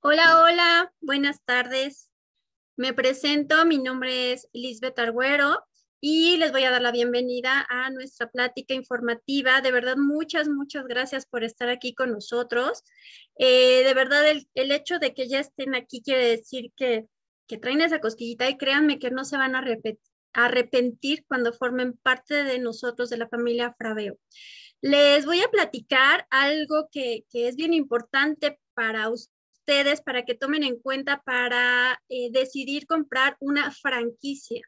Hola, hola, buenas tardes. Me presento, mi nombre es Lisbeth Arguero y les voy a dar la bienvenida a nuestra plática informativa. De verdad, muchas, muchas gracias por estar aquí con nosotros. Eh, de verdad, el, hecho de que ya estén aquí quiere decir que, que traen esa cosquillita y créanme que no se van a arrepentir cuando formen parte de nosotros, de la familia Fraveo. Les voy a platicar algo que, que es bien importante para ustedes ustedes para que tomen en cuenta para eh, decidir comprar una franquicia.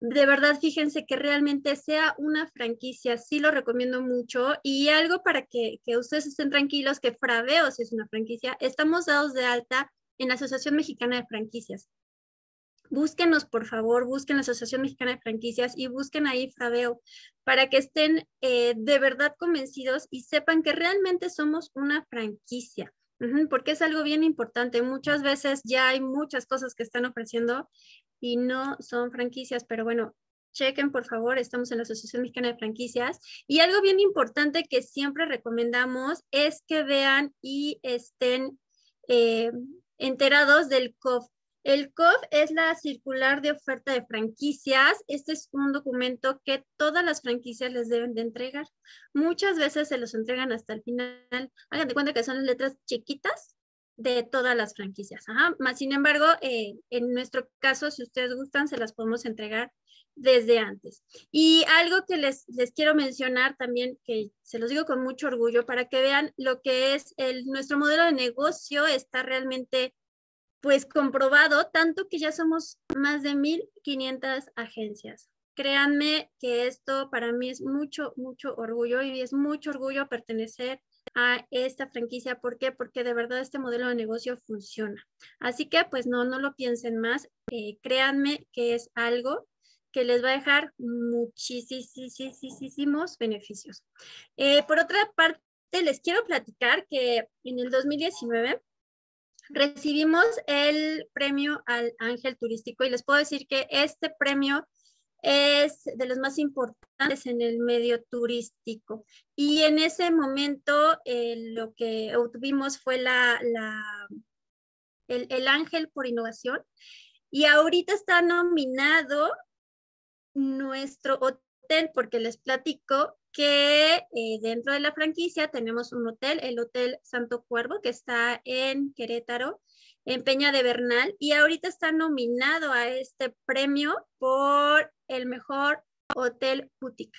De verdad, fíjense que realmente sea una franquicia, sí lo recomiendo mucho. Y algo para que, que ustedes estén tranquilos, que Fraveos es una franquicia, estamos dados de alta en la Asociación Mexicana de Franquicias búsquenos por favor, busquen la Asociación Mexicana de Franquicias y busquen ahí Fraveo para que estén eh, de verdad convencidos y sepan que realmente somos una franquicia. Porque es algo bien importante. Muchas veces ya hay muchas cosas que están ofreciendo y no son franquicias, pero bueno, chequen por favor, estamos en la Asociación Mexicana de Franquicias. Y algo bien importante que siempre recomendamos es que vean y estén eh, enterados del COF, el COF es la circular de oferta de franquicias. Este es un documento que todas las franquicias les deben de entregar. Muchas veces se los entregan hasta el final. Hagan de cuenta que son las letras chiquitas de todas las franquicias. Más sin embargo, eh, en nuestro caso, si ustedes gustan, se las podemos entregar desde antes. Y algo que les, les quiero mencionar también, que se los digo con mucho orgullo, para que vean lo que es el, nuestro modelo de negocio está realmente pues comprobado, tanto que ya somos más de 1.500 agencias. Créanme que esto para mí es mucho, mucho orgullo y es mucho orgullo pertenecer a esta franquicia. ¿Por qué? Porque de verdad este modelo de negocio funciona. Así que pues no, no lo piensen más. Eh, créanme que es algo que les va a dejar muchísimos beneficios. Eh, por otra parte, les quiero platicar que en el 2019 recibimos el premio al Ángel Turístico y les puedo decir que este premio es de los más importantes en el medio turístico. Y en ese momento eh, lo que obtuvimos fue la, el, el, Ángel por Innovación. Y ahorita está nominado nuestro hotel, porque les platico que eh, dentro de la franquicia tenemos un hotel, el Hotel Santo Cuervo, que está en Querétaro, en Peña de Bernal, y ahorita está nominado a este premio por el mejor hotel boutique.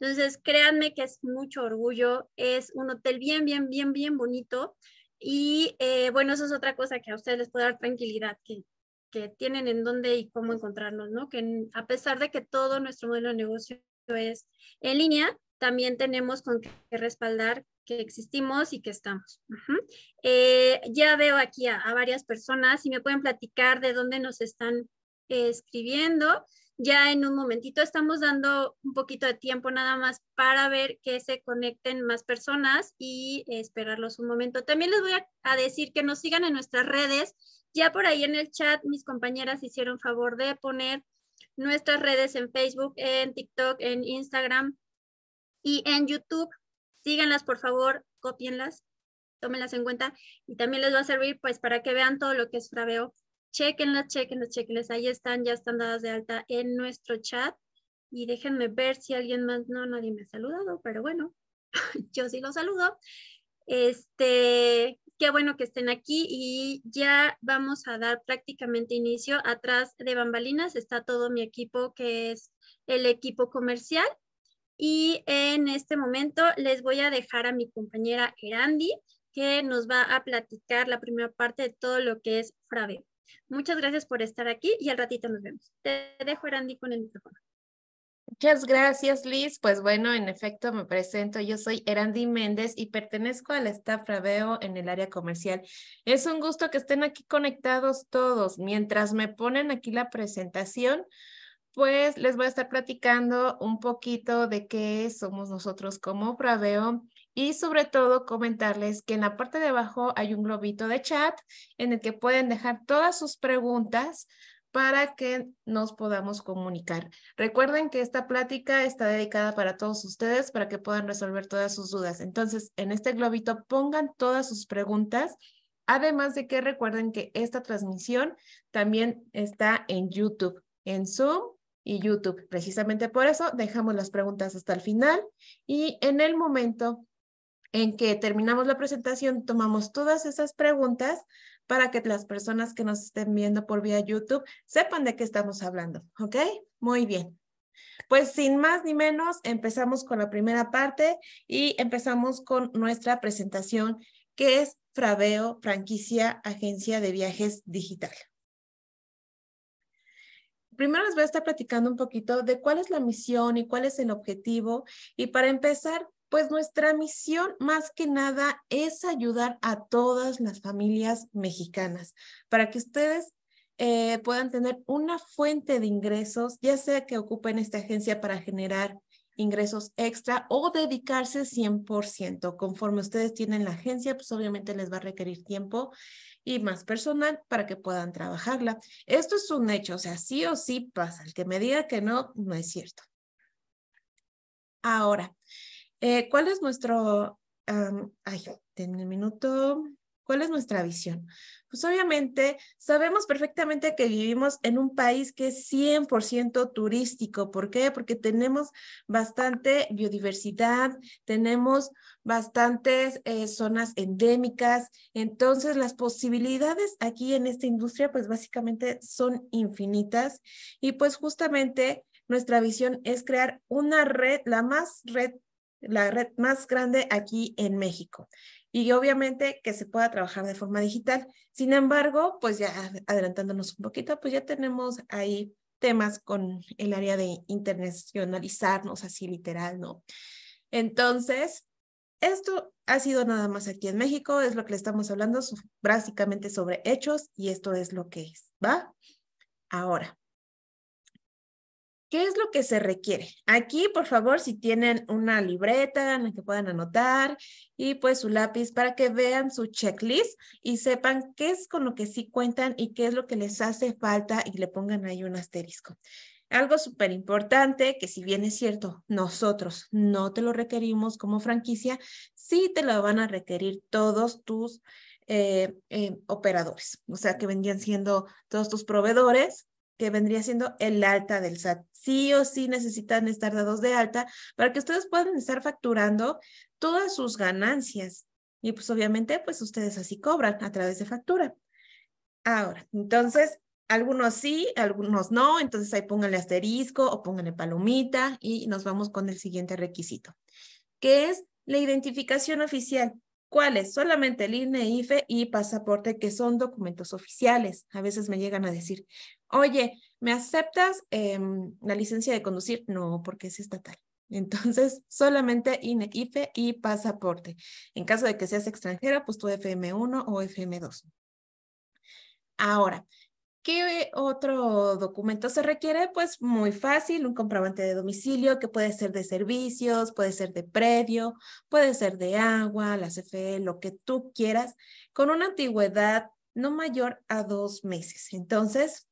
Entonces, créanme que es mucho orgullo, es un hotel bien, bien, bien, bien bonito. Y eh, bueno, eso es otra cosa que a ustedes les puede dar tranquilidad, que, que tienen en dónde y cómo encontrarnos, ¿no? Que a pesar de que todo nuestro modelo de negocio es en línea, también tenemos con que respaldar que existimos y que estamos. Eh, ya veo aquí a, varias personas y me pueden platicar de dónde nos están eh, escribiendo. Ya en un momentito estamos dando un poquito de tiempo nada más para ver que se conecten más personas y esperarlos un momento. También les voy a decir que nos sigan en nuestras redes. Ya por ahí en el chat mis compañeras hicieron favor de poner nuestras redes en Facebook, en TikTok, en Instagram y en YouTube. Síganlas, por favor, copienlas, tómenlas en cuenta y también les va a servir pues para que vean todo lo que es Fraveo. Chequenlas, chequenlas, chequenlas. Ahí están, ya están dadas de alta en nuestro chat. Y déjenme ver si alguien más, no, nadie me ha saludado, pero bueno, yo sí lo saludo. Este, bueno que estén aquí y ya vamos a dar prácticamente inicio. Atrás de bambalinas está todo mi equipo que es el equipo comercial y en este momento les voy a dejar a mi compañera Erandi que nos va a platicar la primera parte de todo lo que es Frave. Muchas gracias por estar aquí y al ratito nos vemos. Te dejo, Erandi, con el micrófono. Muchas gracias, Liz. Pues bueno, en efecto, me presento. Yo soy Erandi Méndez y pertenezco al staff Raveo en el área comercial. Es un gusto que estén aquí conectados todos. Mientras me ponen aquí la presentación, pues les voy a estar platicando un poquito de qué somos nosotros como Praveo y sobre todo comentarles que en la parte de abajo hay un globito de chat en el que pueden dejar todas sus preguntas para que nos podamos comunicar. Recuerden que esta plática está dedicada para todos ustedes para que puedan resolver todas sus dudas. Entonces, en este globito pongan todas sus preguntas. Además de que recuerden que esta transmisión también está en YouTube, en Zoom y YouTube. Precisamente por eso dejamos las preguntas hasta el final y en el momento en que terminamos la presentación tomamos todas esas preguntas para que las personas que nos estén viendo por vía YouTube sepan de qué estamos hablando, ¿ok? Muy bien. Pues sin más ni menos, empezamos con la primera parte y empezamos con nuestra presentación, que es Fraveo, franquicia, agencia de viajes digital. Primero les voy a estar platicando un poquito de cuál es la misión y cuál es el objetivo. Y para empezar, pues nuestra misión más que nada es ayudar a todas las familias mexicanas para que ustedes eh, puedan tener una fuente de ingresos, ya sea que ocupen esta agencia para generar ingresos extra o dedicarse 100%. Conforme ustedes tienen la agencia, pues obviamente les va a requerir tiempo y más personal para que puedan trabajarla. Esto es un hecho, o sea, sí o sí pasa. El que me diga que no, no es cierto. Ahora, eh, ¿Cuál es nuestro, ay, en el minuto, cuál es nuestra visión? Pues obviamente sabemos perfectamente que vivimos en un país que es 100% turístico. ¿Por qué? Porque tenemos bastante biodiversidad, tenemos bastantes eh, zonas endémicas. Entonces, las posibilidades aquí en esta industria, pues básicamente son infinitas. Y pues justamente nuestra visión es crear una red, la más red la red más grande aquí en México. Y obviamente que se pueda trabajar de forma digital. Sin embargo, pues ya adelantándonos un poquito, pues ya tenemos ahí temas con el área de internacionalizarnos, así literal, ¿no? Entonces, esto ha sido nada más aquí en México, es lo que le estamos hablando básicamente sobre hechos y esto es lo que es, ¿va? Ahora, ¿Qué es lo que se requiere? Aquí, por favor, si tienen una libreta en la que puedan anotar y pues su lápiz para que vean su checklist y sepan qué es con lo que sí cuentan y qué es lo que les hace falta y le pongan ahí un asterisco. Algo súper importante que si bien es cierto, nosotros no te lo requerimos como franquicia, sí te lo van a requerir todos tus eh, eh, operadores, o sea, que vendían siendo todos tus proveedores que vendría siendo el alta del SAT. Sí o sí necesitan estar dados de alta para que ustedes puedan estar facturando todas sus ganancias. Y pues obviamente, pues ustedes así cobran a través de factura. Ahora, entonces, algunos sí, algunos no, entonces ahí pónganle asterisco o pónganle palomita y nos vamos con el siguiente requisito, que es la identificación oficial. ¿Cuáles? Solamente el INE, IFE y pasaporte, que son documentos oficiales. A veces me llegan a decir, oye, ¿me aceptas em, la licencia de conducir? No, porque es estatal. Entonces, solamente INE, IFE y pasaporte. En caso de que seas extranjera, pues tu FM1 o FM2. Ahora, ¿Qué otro documento se requiere? Pues muy fácil, un comprobante de domicilio que puede ser de servicios, puede ser de predio, puede ser de agua, la CFE, lo que tú quieras, con una antigüedad no mayor a dos meses. Entonces,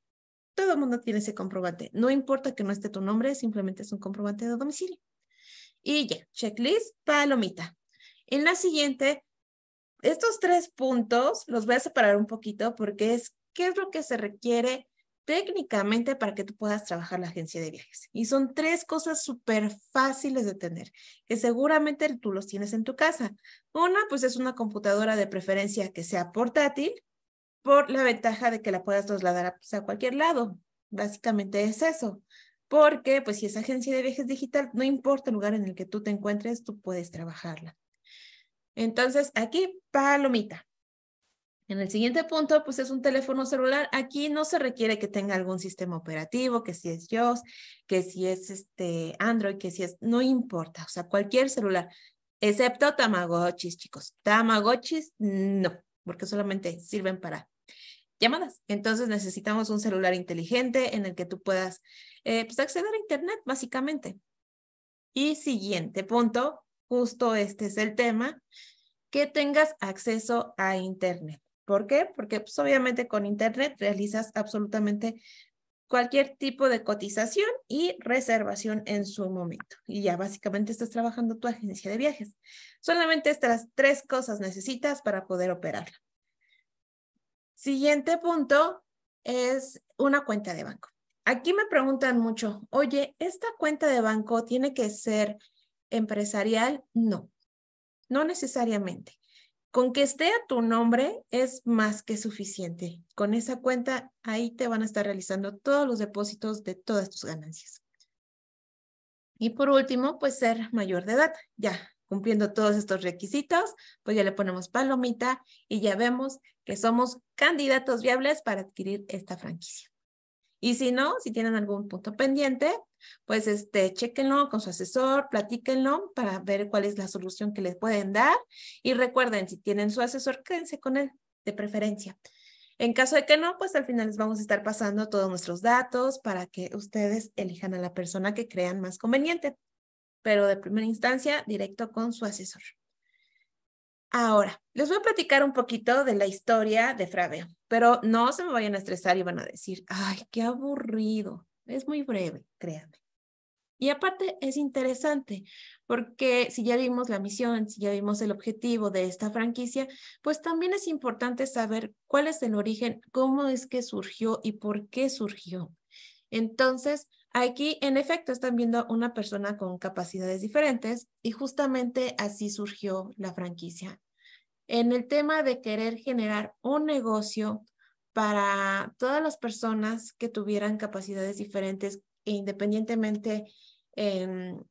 todo el mundo tiene ese comprobante. No importa que no esté tu nombre, simplemente es un comprobante de domicilio. Y ya, checklist, palomita. En la siguiente, estos tres puntos los voy a separar un poquito porque es qué es lo que se requiere técnicamente para que tú puedas trabajar la agencia de viajes. Y son tres cosas súper fáciles de tener, que seguramente tú los tienes en tu casa. Una, pues es una computadora de preferencia que sea portátil, por la ventaja de que la puedas trasladar a, pues, cualquier lado. Básicamente es eso. Porque, pues, si es agencia de viajes digital, no importa el lugar en el que tú te encuentres, tú puedes trabajarla. Entonces, aquí, palomita, en el siguiente punto, pues es un teléfono celular. Aquí no se requiere que tenga algún sistema operativo, que si es iOS, que si es este Android, que si es, no importa, o sea, cualquier celular, excepto Tamagotchis, chicos. Tamagotchis, no, porque solamente sirven para llamadas. Entonces necesitamos un celular inteligente en el que tú puedas eh, pues, acceder a Internet, básicamente. Y siguiente punto, justo este es el tema, que tengas acceso a Internet. ¿Por qué? Porque pues, obviamente con Internet realizas absolutamente cualquier tipo de cotización y reservación en su momento. Y ya básicamente estás trabajando tu agencia de viajes. Solamente estas tres cosas necesitas para poder operarla. Siguiente punto es una cuenta de banco. Aquí me preguntan mucho, oye, ¿esta cuenta de banco tiene que ser empresarial? No, no necesariamente. Con que esté a tu nombre es más que suficiente. Con esa cuenta ahí te van a estar realizando todos los depósitos de todas tus ganancias. Y por último, pues ser mayor de edad. Ya cumpliendo todos estos requisitos, pues ya le ponemos palomita y ya vemos que somos candidatos viables para adquirir esta franquicia. Y si no, si tienen algún punto pendiente, pues este, chequenlo con su asesor, platíquenlo para ver cuál es la solución que les pueden dar. Y recuerden, si tienen su asesor, quédense con él de preferencia. En caso de que no, pues al final les vamos a estar pasando todos nuestros datos para que ustedes elijan a la persona que crean más conveniente. Pero de primera instancia, directo con su asesor. Ahora, les voy a platicar un poquito de la historia de Fraveo, pero no se me vayan a estresar y van a decir, ay, qué aburrido. Es muy breve, créanme. Y aparte es interesante porque si ya vimos la misión, si ya vimos el objetivo de esta franquicia, pues también es importante saber cuál es el origen, cómo es que surgió y por qué surgió. Entonces, Aquí, en efecto, están viendo una persona con capacidades diferentes y justamente así surgió la franquicia. En el tema de querer generar un negocio para todas las personas que tuvieran capacidades diferentes e independientemente en,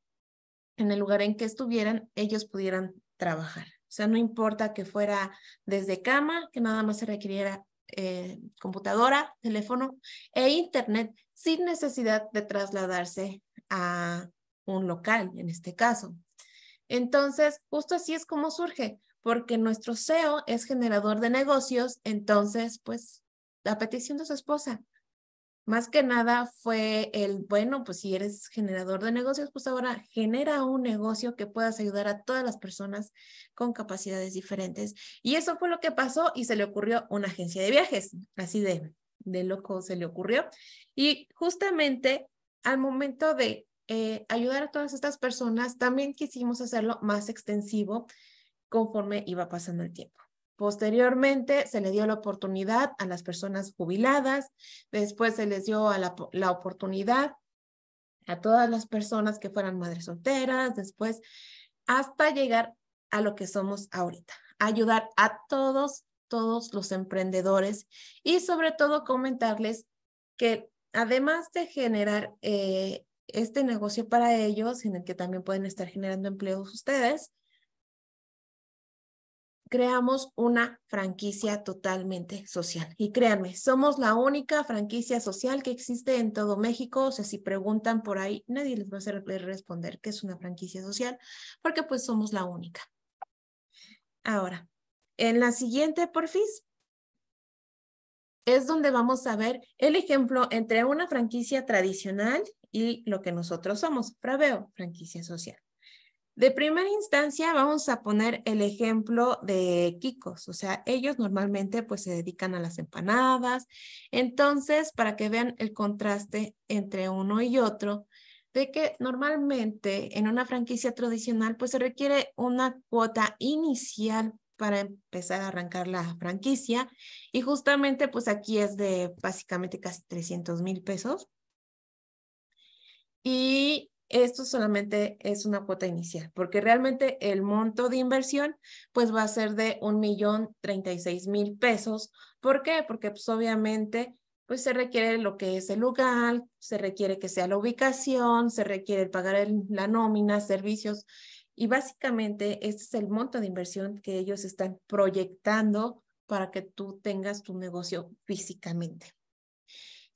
en el lugar en que estuvieran, ellos pudieran trabajar. O sea, no importa que fuera desde cama, que nada más se requiriera eh, computadora, teléfono e internet sin necesidad de trasladarse a un local, en este caso. Entonces, justo así es como surge, porque nuestro CEO es generador de negocios, entonces, pues, la petición de su esposa, más que nada fue el, bueno, pues si eres generador de negocios, pues ahora genera un negocio que puedas ayudar a todas las personas con capacidades diferentes. Y eso fue lo que pasó y se le ocurrió una agencia de viajes, así de, de loco se le ocurrió. Y justamente al momento de eh, ayudar a todas estas personas, también quisimos hacerlo más extensivo conforme iba pasando el tiempo. Posteriormente se le dio la oportunidad a las personas jubiladas, después se les dio la, oportunidad a todas las personas que fueran madres solteras, después hasta llegar a lo que somos ahorita, ayudar a todos, todos los emprendedores y sobre todo comentarles que además de generar eh, este negocio para ellos, en el que también pueden estar generando empleos ustedes, creamos una franquicia totalmente social. Y créanme, somos la única franquicia social que existe en todo México. O sea, si preguntan por ahí, nadie les va a hacer responder que es una franquicia social, porque pues somos la única. Ahora, en la siguiente porfis es donde vamos a ver el ejemplo entre una franquicia tradicional y lo que nosotros somos, Fraveo, franquicia social. De primera instancia, vamos a poner el ejemplo de Kikos, o sea, ellos normalmente pues se dedican a las empanadas, entonces para que vean el contraste entre uno y otro, de que normalmente en una franquicia tradicional pues se requiere una cuota inicial para empezar a arrancar la franquicia y justamente pues aquí es de básicamente casi 300 mil pesos. Y esto solamente es una cuota inicial, porque realmente el monto de inversión pues va a ser de un millón mil pesos. ¿Por qué? Porque pues obviamente pues se requiere lo que es el lugar, se requiere que sea la ubicación, se requiere pagar la nómina, servicios y básicamente este es el monto de inversión que ellos están proyectando para que tú tengas tu negocio físicamente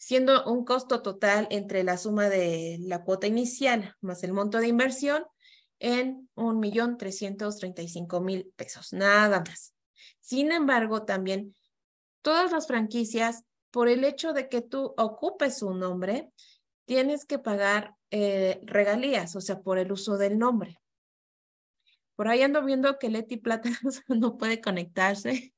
siendo un costo total entre la suma de la cuota inicial más el monto de inversión en 1.335.000 pesos, nada más. Sin embargo, también todas las franquicias, por el hecho de que tú ocupes un nombre, tienes que pagar eh, regalías, o sea, por el uso del nombre. Por ahí ando viendo que Leti Plata no puede conectarse.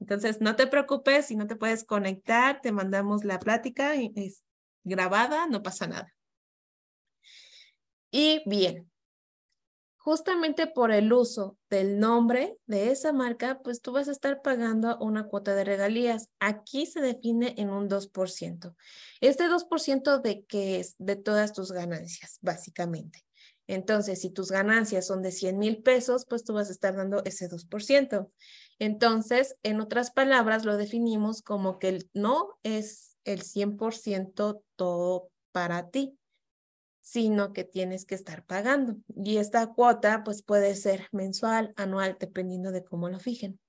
Entonces, no te preocupes si no te puedes conectar, te mandamos la plática, es grabada, no pasa nada. Y bien, justamente por el uso del nombre de esa marca, pues tú vas a estar pagando una cuota de regalías. Aquí se define en un 2%. Este 2% de que es de todas tus ganancias, básicamente. Entonces, si tus ganancias son de 100 mil pesos, pues tú vas a estar dando ese 2%. Entonces, en otras palabras, lo definimos como que el no es el 100% todo para ti, sino que tienes que estar pagando. Y esta cuota pues puede ser mensual, anual, dependiendo de cómo lo fijen.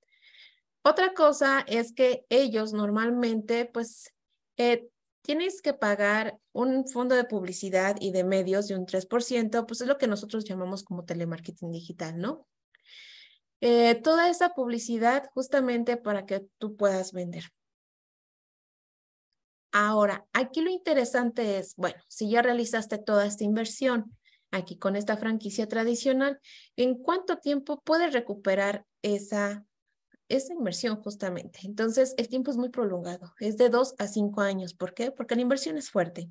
Otra cosa es que ellos normalmente pues eh, tienes que pagar un fondo de publicidad y de medios de un 3%, pues es lo que nosotros llamamos como telemarketing digital, ¿no? Eh, toda esa publicidad justamente para que tú puedas vender. Ahora, aquí lo interesante es, bueno, si ya realizaste toda esta inversión aquí con esta franquicia tradicional, ¿en cuánto tiempo puedes recuperar esa, esa inversión justamente? Entonces, el tiempo es muy prolongado, es de dos a cinco años. ¿Por qué? Porque la inversión es fuerte.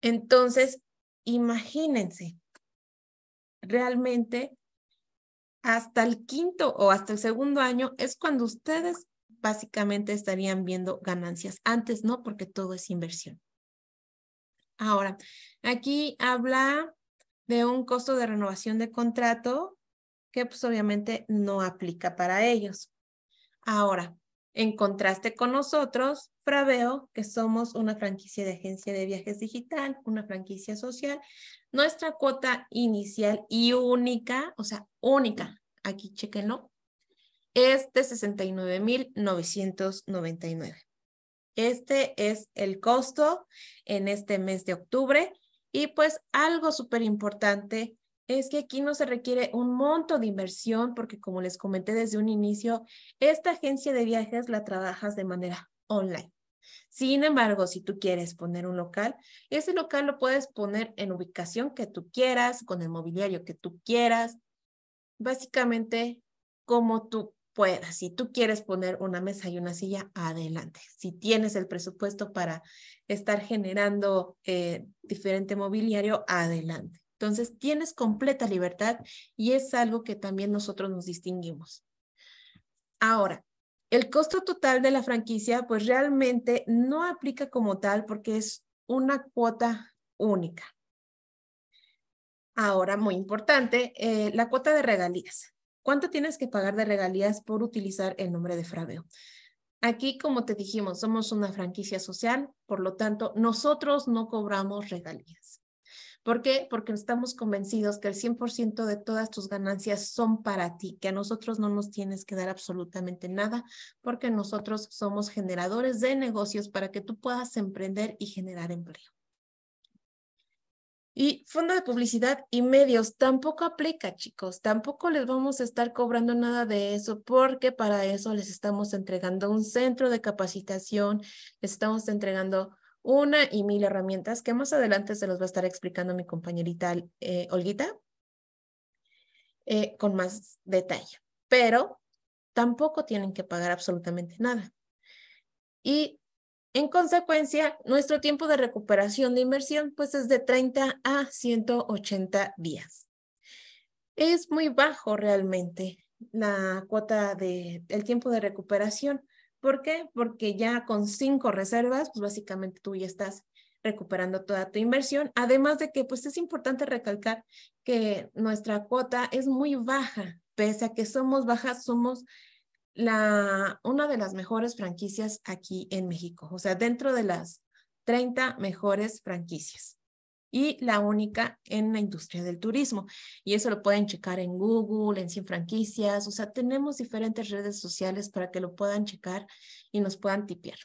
Entonces, imagínense, realmente hasta el quinto o hasta el segundo año es cuando ustedes básicamente estarían viendo ganancias. Antes no, porque todo es inversión. Ahora, aquí habla de un costo de renovación de contrato que pues obviamente no aplica para ellos. Ahora, en contraste con nosotros, Fraveo, que somos una franquicia de agencia de viajes digital, una franquicia social, nuestra cuota inicial y única, o sea, única, aquí chequenlo, es de 69.999. Este es el costo en este mes de octubre y pues algo súper importante es que aquí no se requiere un monto de inversión porque como les comenté desde un inicio, esta agencia de viajes la trabajas de manera online. Sin embargo, si tú quieres poner un local, ese local lo puedes poner en ubicación que tú quieras, con el mobiliario que tú quieras, básicamente como tú puedas. Si tú quieres poner una mesa y una silla, adelante. Si tienes el presupuesto para estar generando eh, diferente mobiliario, adelante. Entonces, tienes completa libertad y es algo que también nosotros nos distinguimos. Ahora, el costo total de la franquicia, pues realmente no aplica como tal porque es una cuota única. Ahora, muy importante, eh, la cuota de regalías. ¿Cuánto tienes que pagar de regalías por utilizar el nombre de Fraveo? Aquí, como te dijimos, somos una franquicia social, por lo tanto, nosotros no cobramos regalías. ¿Por qué? Porque estamos convencidos que el 100% de todas tus ganancias son para ti, que a nosotros no nos tienes que dar absolutamente nada, porque nosotros somos generadores de negocios para que tú puedas emprender y generar empleo. Y fondo de publicidad y medios tampoco aplica, chicos. Tampoco les vamos a estar cobrando nada de eso porque para eso les estamos entregando un centro de capacitación, les estamos entregando una y mil herramientas que más adelante se los va a estar explicando mi compañerita eh, Olguita eh, con más detalle. Pero tampoco tienen que pagar absolutamente nada. Y en consecuencia, nuestro tiempo de recuperación de inversión pues es de 30 a 180 días. Es muy bajo realmente la cuota de el tiempo de recuperación. ¿Por qué? Porque ya con cinco reservas, pues básicamente tú ya estás recuperando toda tu inversión. Además de que, pues es importante recalcar que nuestra cuota es muy baja. Pese a que somos bajas, somos la, una de las mejores franquicias aquí en México. O sea, dentro de las 30 mejores franquicias y la única en la industria del turismo. Y eso lo pueden checar en Google, en Sin Franquicias, o sea, tenemos diferentes redes sociales para que lo puedan checar y nos puedan tipear.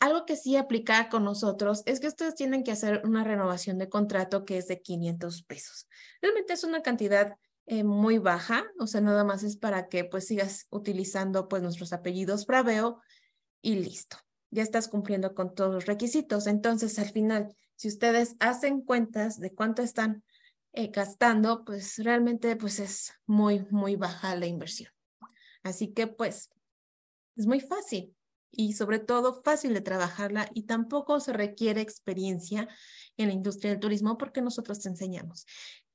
Algo que sí aplica con nosotros es que ustedes tienen que hacer una renovación de contrato que es de 500 pesos. Realmente es una cantidad eh, muy baja, o sea, nada más es para que pues sigas utilizando pues nuestros apellidos Praveo y listo ya estás cumpliendo con todos los requisitos. Entonces, al final, si ustedes hacen cuentas de cuánto están eh, gastando, pues realmente pues es muy, muy baja la inversión. Así que pues es muy fácil y sobre todo fácil de trabajarla y tampoco se requiere experiencia en la industria del turismo porque nosotros te enseñamos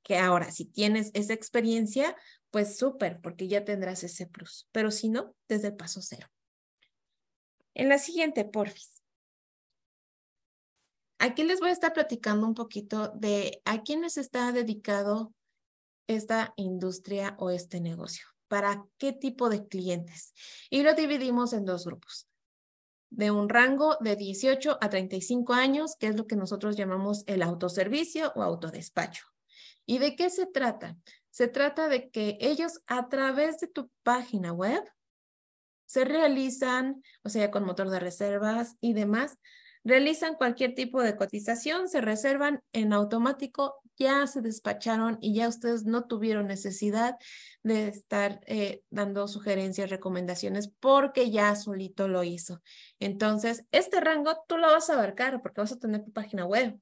que ahora si tienes esa experiencia, pues súper, porque ya tendrás ese plus, pero si no, desde el paso cero. En la siguiente, porfis. Aquí les voy a estar platicando un poquito de a quiénes está dedicado esta industria o este negocio, para qué tipo de clientes. Y lo dividimos en dos grupos, de un rango de 18 a 35 años, que es lo que nosotros llamamos el autoservicio o autodespacho. ¿Y de qué se trata? Se trata de que ellos a través de tu página web se realizan, o sea, con motor de reservas y demás, realizan cualquier tipo de cotización, se reservan en automático, ya se despacharon y ya ustedes no tuvieron necesidad de estar eh, dando sugerencias, recomendaciones, porque ya solito lo hizo. Entonces, este rango tú lo vas a abarcar porque vas a tener tu página web,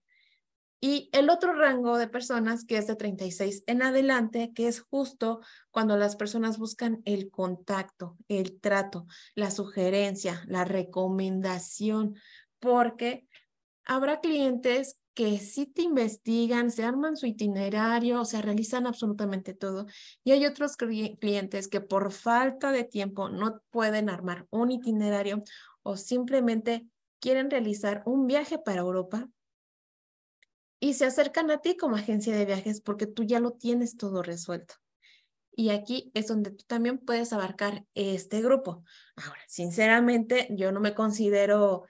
y el otro rango de personas que es de 36 en adelante, que es justo cuando las personas buscan el contacto, el trato, la sugerencia, la recomendación, porque habrá clientes que sí te investigan, se arman su itinerario, o sea, realizan absolutamente todo. Y hay otros clientes que por falta de tiempo no pueden armar un itinerario o simplemente quieren realizar un viaje para Europa, y se acercan a ti como agencia de viajes porque tú ya lo tienes todo resuelto. Y aquí es donde tú también puedes abarcar este grupo. Ahora, sinceramente, yo no me considero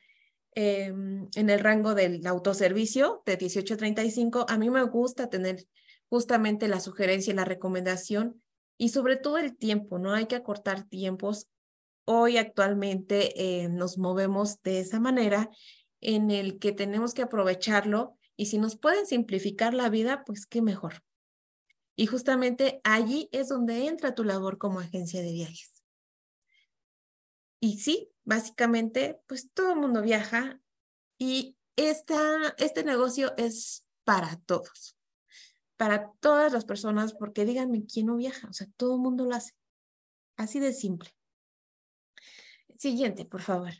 em, en el rango del autoservicio de 1835 a A mí me gusta tener justamente la sugerencia y la recomendación y sobre todo el tiempo, ¿no? Hay que acortar tiempos. Hoy actualmente eh, nos movemos de esa manera en el que tenemos que aprovecharlo y si nos pueden simplificar la vida, pues qué mejor. Y justamente allí es donde entra tu labor como agencia de viajes. Y sí, básicamente, pues todo el mundo viaja y esta, este negocio es para todos, para todas las personas, porque díganme quién no viaja, o sea, todo el mundo lo hace. Así de simple. Siguiente, por favor.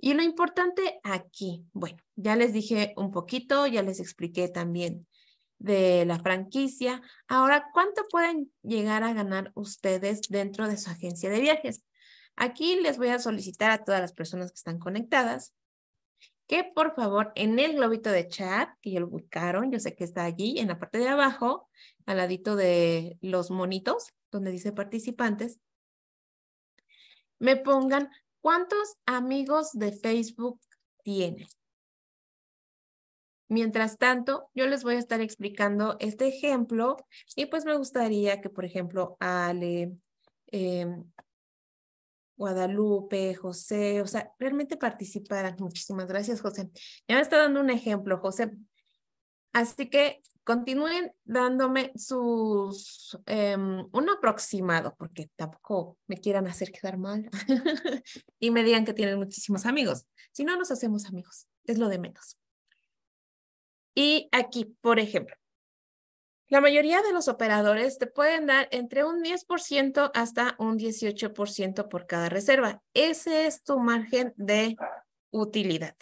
Y lo importante aquí, bueno, ya les dije un poquito, ya les expliqué también de la franquicia. Ahora, ¿cuánto pueden llegar a ganar ustedes dentro de su agencia de viajes? Aquí les voy a solicitar a todas las personas que están conectadas que por favor en el globito de chat, que ya lo ubicaron, yo sé que está allí en la parte de abajo, al ladito de los monitos, donde dice participantes, me pongan ¿Cuántos amigos de Facebook tienen? Mientras tanto, yo les voy a estar explicando este ejemplo y pues me gustaría que, por ejemplo, Ale, em, Guadalupe, José, o sea, realmente participaran. Muchísimas gracias, José. Ya me está dando un ejemplo, José. Así que continúen dándome sus, em, un aproximado, porque tampoco me quieran hacer quedar mal y me digan que tienen muchísimos amigos. Si no, nos hacemos amigos, es lo de menos. Y aquí, por ejemplo, la mayoría de los operadores te pueden dar entre un 10% hasta un 18% por cada reserva. Ese es tu margen de utilidad.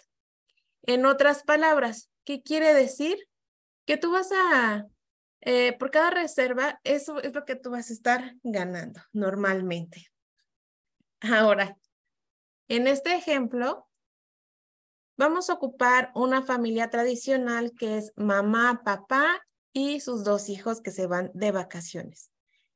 En otras palabras, ¿qué quiere decir? que tú vas a, eh, por cada reserva, eso es lo que tú vas a estar ganando normalmente. Ahora, en este ejemplo, vamos a ocupar una familia tradicional que es mamá, papá y sus dos hijos que se van de vacaciones.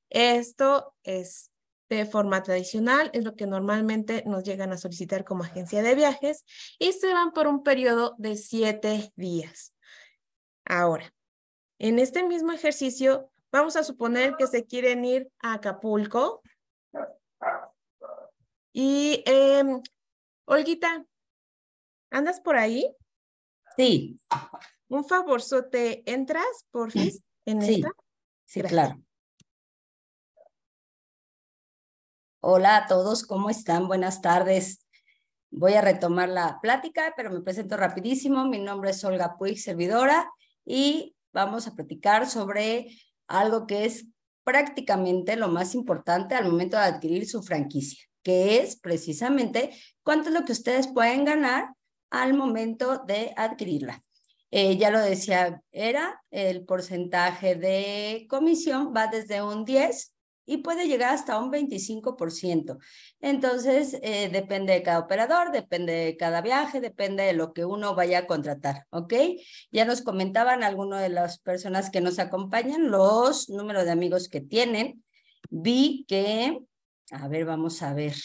Esto es de forma tradicional, es lo que normalmente nos llegan a solicitar como agencia de viajes y se van por un periodo de siete días. Ahora, en este mismo ejercicio, vamos a suponer que se quieren ir a Acapulco. Y, em, Olguita, ¿andas por ahí? Sí. Un ¿te ¿entras, por fin, en sí. esta? Sí, claro. Hola a todos, ¿cómo están? Buenas tardes. Voy a retomar la plática, pero me presento rapidísimo. Mi nombre es Olga Puig, servidora y vamos a platicar sobre algo que es prácticamente lo más importante al momento de adquirir su franquicia, que es precisamente cuánto es lo que ustedes pueden ganar al momento de adquirirla. Eh, ya lo decía, era el porcentaje de comisión va desde un 10 y puede llegar hasta un 25%. Entonces, eh, depende de cada operador, depende de cada viaje, depende de lo que uno vaya a contratar, ¿ok? Ya nos comentaban algunas de las personas que nos acompañan los números de amigos que tienen. Vi que, a ver, vamos a ver.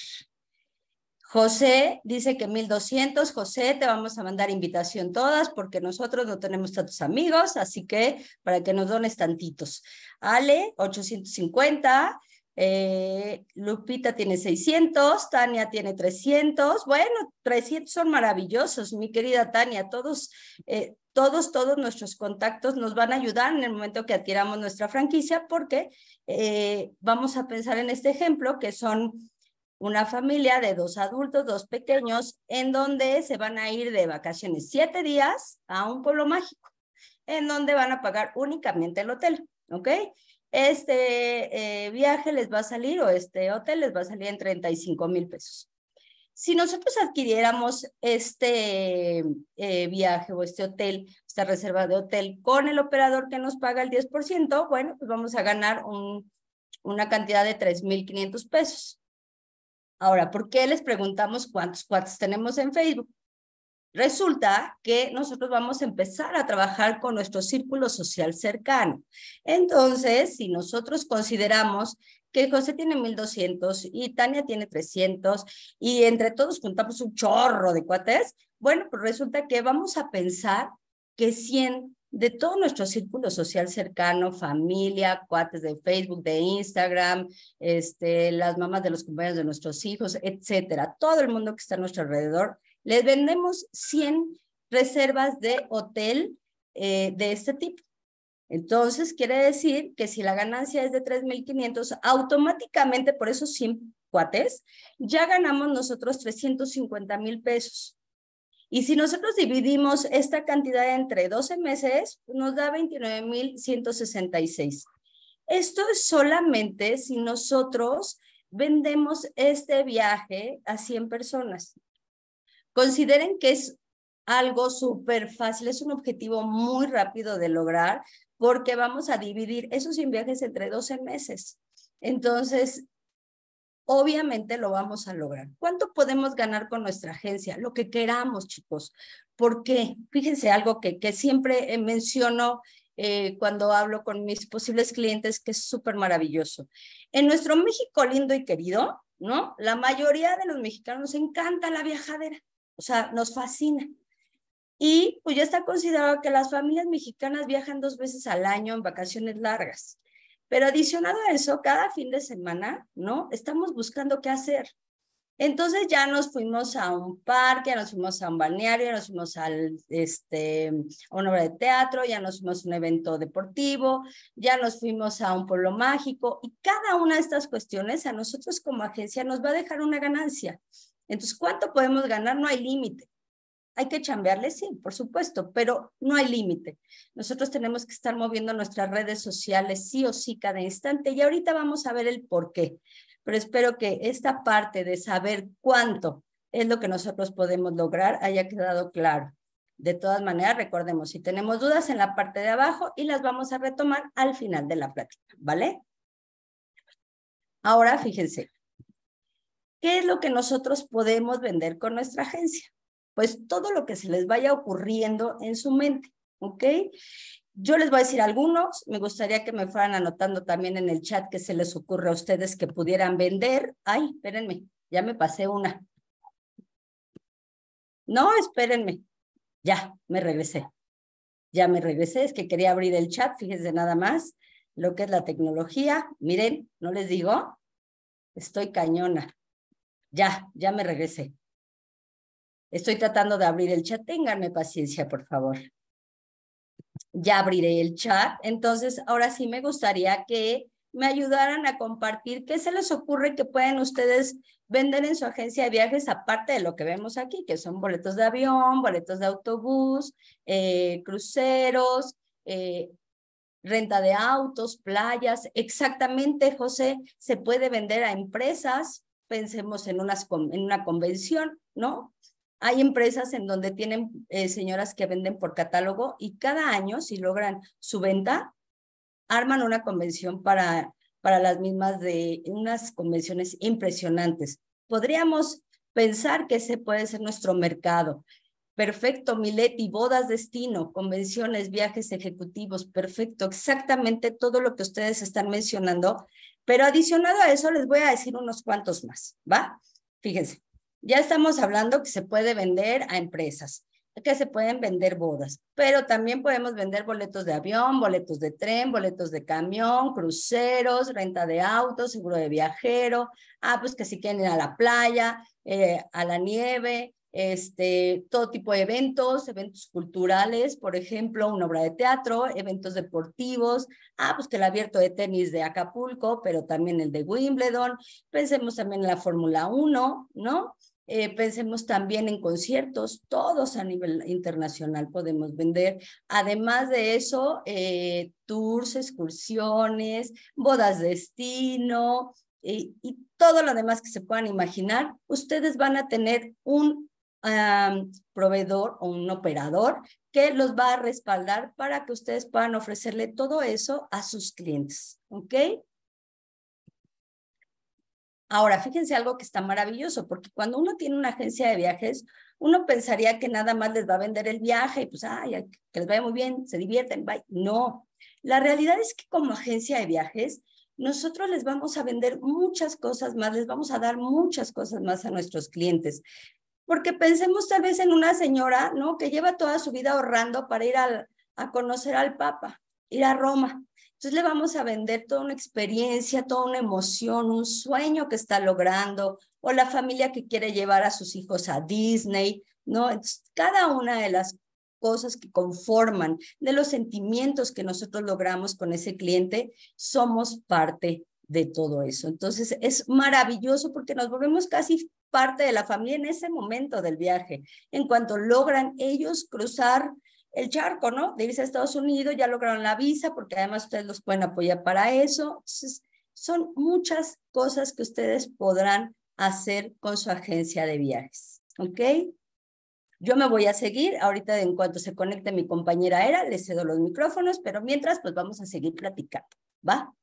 José dice que 1200. José, te vamos a mandar invitación todas porque nosotros no tenemos tantos amigos, así que para que nos dones tantitos. Ale, 850. Eh, Lupita tiene 600, Tania tiene 300. Bueno, 300 son maravillosos, mi querida Tania. Todos, eh, todos, todos nuestros contactos nos van a ayudar en el momento que adquiramos nuestra franquicia porque eh, vamos a pensar en este ejemplo que son una familia de dos adultos, dos pequeños, en donde se van a ir de vacaciones siete días a un pueblo mágico, en donde van a pagar únicamente el hotel, ¿ok? Este eh, viaje les va a salir o este hotel les va a salir en 35 mil pesos. Si nosotros adquiriéramos este eh, viaje o este hotel, esta reserva de hotel con el operador que nos paga el 10%, bueno, pues vamos a ganar una cantidad de 3.500 pesos. Ahora, ¿por qué les preguntamos cuántos cuates tenemos en Facebook? Resulta que nosotros vamos a empezar a trabajar con nuestro círculo social cercano. Entonces, si nosotros consideramos que José tiene 1200 y Tania tiene 300 y entre todos juntamos un chorro de cuates, bueno, pues resulta que vamos a pensar que 100 de todo nuestro círculo social cercano, familia, cuates de Facebook, de Instagram, este, las mamás de los compañeros de nuestros hijos, etcétera. Todo el mundo que está a nuestro alrededor, les vendemos 100 reservas de hotel eh, de este tipo. Entonces, quiere decir que si la ganancia es de 3.500, automáticamente por esos 100 cuates, ya ganamos nosotros 350 mil pesos. Y si nosotros dividimos esta cantidad entre 12 meses, nos da 29.166. Esto es solamente si nosotros vendemos este viaje a 100 personas. Consideren que es algo súper fácil, es un objetivo muy rápido de lograr porque vamos a dividir esos 100 viajes entre 12 meses. Entonces, obviamente lo vamos a lograr. ¿Cuánto podemos ganar con nuestra agencia? Lo que queramos, chicos. Porque, fíjense algo que, siempre eh, menciono eh, cuando hablo con mis posibles clientes, que es súper maravilloso. En nuestro México lindo y querido, ¿no? La mayoría de los mexicanos encanta la viajadera, o sea, nos fascina. Y pues ya está considerado que las familias mexicanas viajan dos veces al año en vacaciones largas. Pero adicionado a eso, cada fin de semana, ¿no? Estamos buscando qué hacer. Entonces ya nos fuimos a un parque, ya nos fuimos a un balneario, ya nos fuimos al, este, a una obra de teatro, ya nos fuimos a un evento deportivo, ya nos fuimos a un pueblo mágico y cada una de estas cuestiones a nosotros como agencia nos va a dejar una ganancia. Entonces, ¿cuánto podemos ganar? No hay límite. Hay que chambearle, sí, por supuesto, pero no hay límite. Nosotros tenemos que estar moviendo nuestras redes sociales sí o sí cada instante y ahorita vamos a ver el por qué. Pero espero que esta parte de saber cuánto es lo que nosotros podemos lograr haya quedado claro. De todas maneras, recordemos, si tenemos dudas en la parte de abajo y las vamos a retomar al final de la plática, ¿vale? Ahora, fíjense, ¿qué es lo que nosotros podemos vender con nuestra agencia? pues todo lo que se les vaya ocurriendo en su mente, ¿ok? Yo les voy a decir algunos, me gustaría que me fueran anotando también en el chat que se les ocurre a ustedes que pudieran vender. Ay, espérenme, ya me pasé una. No, espérenme, ya me regresé. Ya me regresé, es que quería abrir el chat, fíjense nada más lo que es la tecnología. Miren, no les digo, estoy cañona. Ya, ya me regresé. Estoy tratando de abrir el chat. Ténganme paciencia, por favor. Ya abriré el chat. Entonces, ahora sí me gustaría que me ayudaran a compartir qué se les ocurre que pueden ustedes vender en su agencia de viajes, aparte de lo que vemos aquí, que son boletos de avión, boletos de autobús, eh, cruceros, eh, renta de autos, playas. Exactamente, José, se puede vender a empresas. Pensemos en, unas, en una convención, ¿no? Hay empresas en donde tienen eh, señoras que venden por catálogo y cada año, si logran su venta, arman una convención para, para las mismas de unas convenciones impresionantes. Podríamos pensar que ese puede ser nuestro mercado. Perfecto, Mileti, bodas, destino, convenciones, viajes ejecutivos, perfecto, exactamente todo lo que ustedes están mencionando. Pero adicionado a eso, les voy a decir unos cuantos más, ¿va? Fíjense, ya estamos hablando que se puede vender a empresas, que se pueden vender bodas, pero también podemos vender boletos de avión, boletos de tren, boletos de camión, cruceros, renta de autos, seguro de viajero, ah, pues que si quieren ir a la playa, eh, a la nieve, este, todo tipo de eventos, eventos culturales, por ejemplo, una obra de teatro, eventos deportivos, ah, pues que el abierto de tenis de Acapulco, pero también el de Wimbledon, pensemos también en la Fórmula 1, ¿no? Eh, pensemos también en conciertos, todos a nivel internacional podemos vender. Además de eso, eh, tours, excursiones, bodas de destino eh, y todo lo demás que se puedan imaginar, ustedes van a tener un proveedor o un operador que los va a respaldar para que ustedes puedan ofrecerle todo eso a sus clientes. ¿Ok? Ahora, fíjense algo que está maravilloso, porque cuando uno tiene una agencia de viajes, uno pensaría que nada más les va a vender el viaje y pues, ay, que les vaya muy bien, se divierten, bye. No, la realidad es que como agencia de viajes, nosotros les vamos a vender muchas cosas más, les vamos a dar muchas cosas más a nuestros clientes. Porque pensemos tal vez en una señora, ¿no? Que lleva toda su vida ahorrando para ir al, a conocer al Papa, ir a Roma. Entonces le vamos a vender toda una experiencia, toda una emoción, un sueño que está logrando o la familia que quiere llevar a sus hijos a Disney, ¿no? cada una de las cosas que conforman, de los sentimientos que nosotros logramos con ese cliente, somos parte de todo eso. Entonces es maravilloso porque nos volvemos casi parte de la familia en ese momento del viaje. En cuanto logran ellos cruzar el charco, ¿no? De irse a Estados Unidos, ya lograron la visa, porque además ustedes los pueden apoyar para eso. son muchas cosas que ustedes podrán hacer con su agencia de viajes, ¿ok? Yo me voy a seguir, ahorita en cuanto se conecte mi compañera Era, le cedo los micrófonos, pero mientras, pues vamos a seguir platicando, ¿va?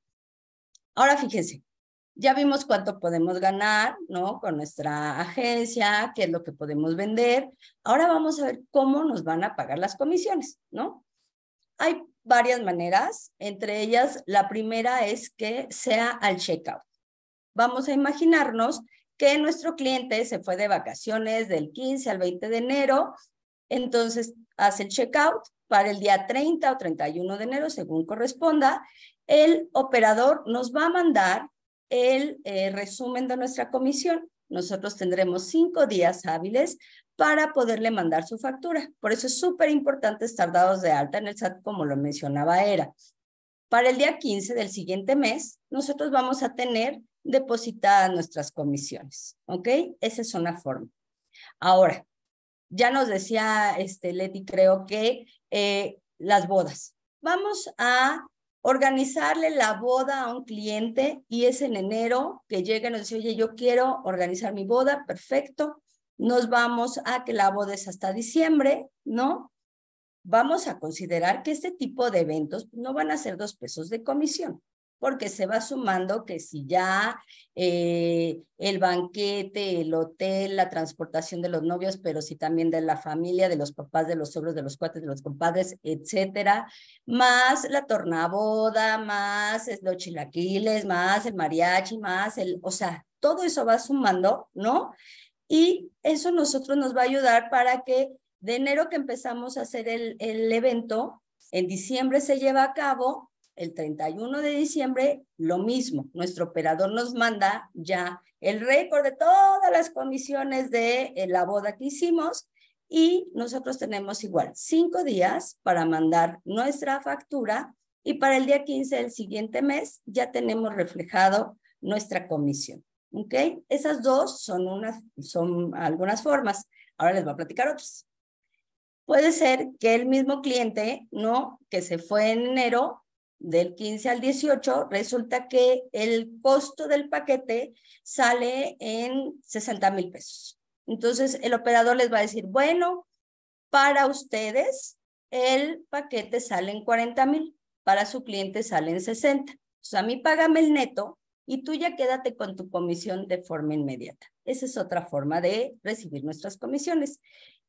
Ahora fíjense, ya vimos cuánto podemos ganar, ¿no? Con nuestra agencia, qué es lo que podemos vender. Ahora vamos a ver cómo nos van a pagar las comisiones, ¿no? Hay varias maneras, entre ellas la primera es que sea al checkout. Vamos a imaginarnos que nuestro cliente se fue de vacaciones del 15 al 20 de enero, entonces hace el checkout para el día 30 o 31 de enero, según corresponda, el operador nos va a mandar el eh, resumen de nuestra comisión. Nosotros tendremos cinco días hábiles para poderle mandar su factura. Por eso es súper importante estar dados de alta en el SAT, como lo mencionaba Era. Para el día 15 del siguiente mes, nosotros vamos a tener depositadas nuestras comisiones, ¿ok? Esa es una forma. Ahora, ya nos decía este, Leti, creo que eh, las bodas. Vamos a organizarle la boda a un cliente y es en enero que llega y nos dice, oye, yo quiero organizar mi boda, perfecto, nos vamos a que la boda es hasta diciembre, ¿no? Vamos a considerar que este tipo de eventos no van a ser dos pesos de comisión porque se va sumando que si ya eh, el banquete, el hotel, la transportación de los novios, pero si también de la familia, de los papás, de los sobros, de los cuates, de los compadres, etcétera, más la tornaboda, más los chilaquiles, más el mariachi, más el, o sea, todo eso va sumando, ¿no? Y eso nosotros nos va a ayudar para que de enero que empezamos a hacer el, el evento, en diciembre se lleva a cabo el 31 de diciembre, lo mismo, nuestro operador nos manda ya el récord de todas las comisiones de eh, la boda que hicimos y nosotros tenemos igual cinco días para mandar nuestra factura y para el día 15 del siguiente mes ya tenemos reflejado nuestra comisión. ¿Ok? Esas dos son, unas, son algunas formas. Ahora les voy a platicar otras. Puede ser que el mismo cliente, ¿no? Que se fue en enero, del 15 al 18, resulta que el costo del paquete sale en 60 mil pesos. Entonces, el operador les va a decir, bueno, para ustedes el paquete sale en 40 mil, para su cliente sale en 60. sea a mí págame el neto y tú ya quédate con tu comisión de forma inmediata. Esa es otra forma de recibir nuestras comisiones.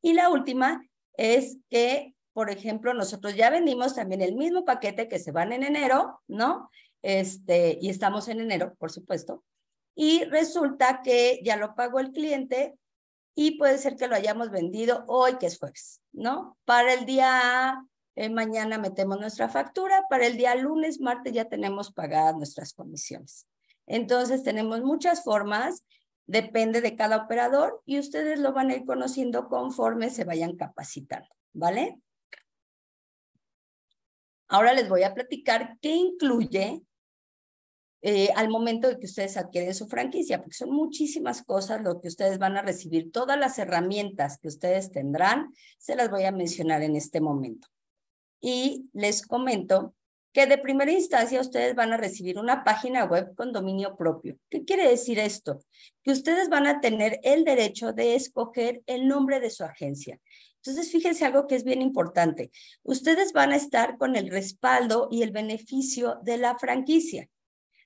Y la última es que por ejemplo, nosotros ya vendimos también el mismo paquete que se van en enero, ¿no? Este, y estamos en enero, por supuesto. Y resulta que ya lo pagó el cliente y puede ser que lo hayamos vendido hoy, que es jueves, ¿no? Para el día eh, mañana metemos nuestra factura, para el día lunes, martes ya tenemos pagadas nuestras comisiones. Entonces tenemos muchas formas, depende de cada operador y ustedes lo van a ir conociendo conforme se vayan capacitando, ¿vale? Ahora les voy a platicar qué incluye eh, al momento de que ustedes adquieren su franquicia, porque son muchísimas cosas lo que ustedes van a recibir. Todas las herramientas que ustedes tendrán, se las voy a mencionar en este momento. Y les comento que de primera instancia ustedes van a recibir una página web con dominio propio. ¿Qué quiere decir esto? Que ustedes van a tener el derecho de escoger el nombre de su agencia. Entonces, fíjense algo que es bien importante. Ustedes van a estar con el respaldo y el beneficio de la franquicia.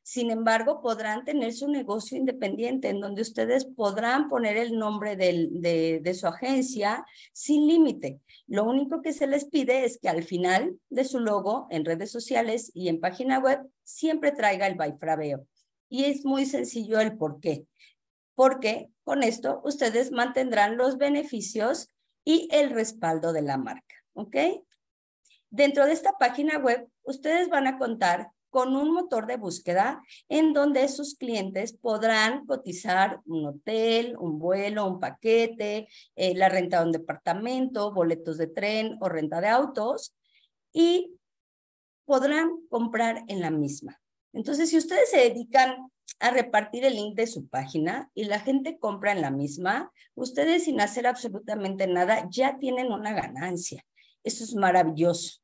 Sin embargo, podrán tener su negocio independiente en donde ustedes podrán poner el nombre de, su agencia sin límite. Lo único que se les pide es que al final de su logo en redes sociales y en página web siempre traiga el fraveo. Y es muy sencillo el por qué. Porque con esto ustedes mantendrán los beneficios y el respaldo de la marca. ¿Ok? Dentro de esta página web, ustedes van a contar con un motor de búsqueda en donde sus clientes podrán cotizar un hotel, un vuelo, un paquete, eh, la renta de un departamento, boletos de tren o renta de autos y podrán comprar en la misma. Entonces, si ustedes se dedican a repartir el link de su página y la gente compra en la misma, ustedes sin hacer absolutamente nada ya tienen una ganancia. Eso es maravilloso.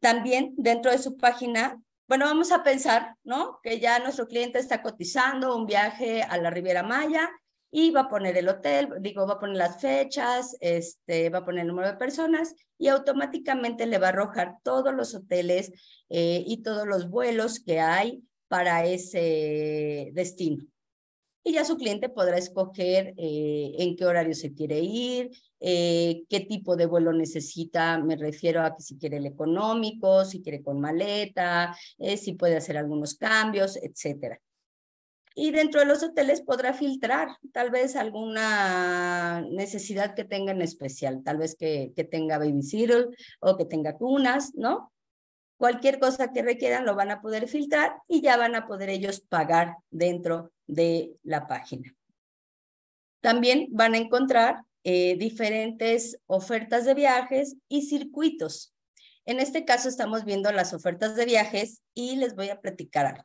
También dentro de su página, bueno, vamos a pensar, ¿no? Que ya nuestro cliente está cotizando un viaje a la Riviera Maya y va a poner el hotel, digo, va a poner las fechas, este, va a poner el número de personas y automáticamente le va a arrojar todos los hoteles eh, y todos los vuelos que hay para ese destino. Y ya su cliente podrá escoger eh, en qué horario se quiere ir, eh, qué tipo de vuelo necesita, me refiero a que si quiere el económico, si quiere con maleta, eh, si puede hacer algunos cambios, etcétera. Y dentro de los hoteles podrá filtrar tal vez alguna necesidad que tenga en especial, tal vez que, que tenga babysitter o que tenga cunas, ¿no? Cualquier cosa que requieran lo van a poder filtrar y ya van a poder ellos pagar dentro de la página. También van a encontrar eh, diferentes ofertas de viajes y circuitos. En este caso estamos viendo las ofertas de viajes y les voy a platicar algo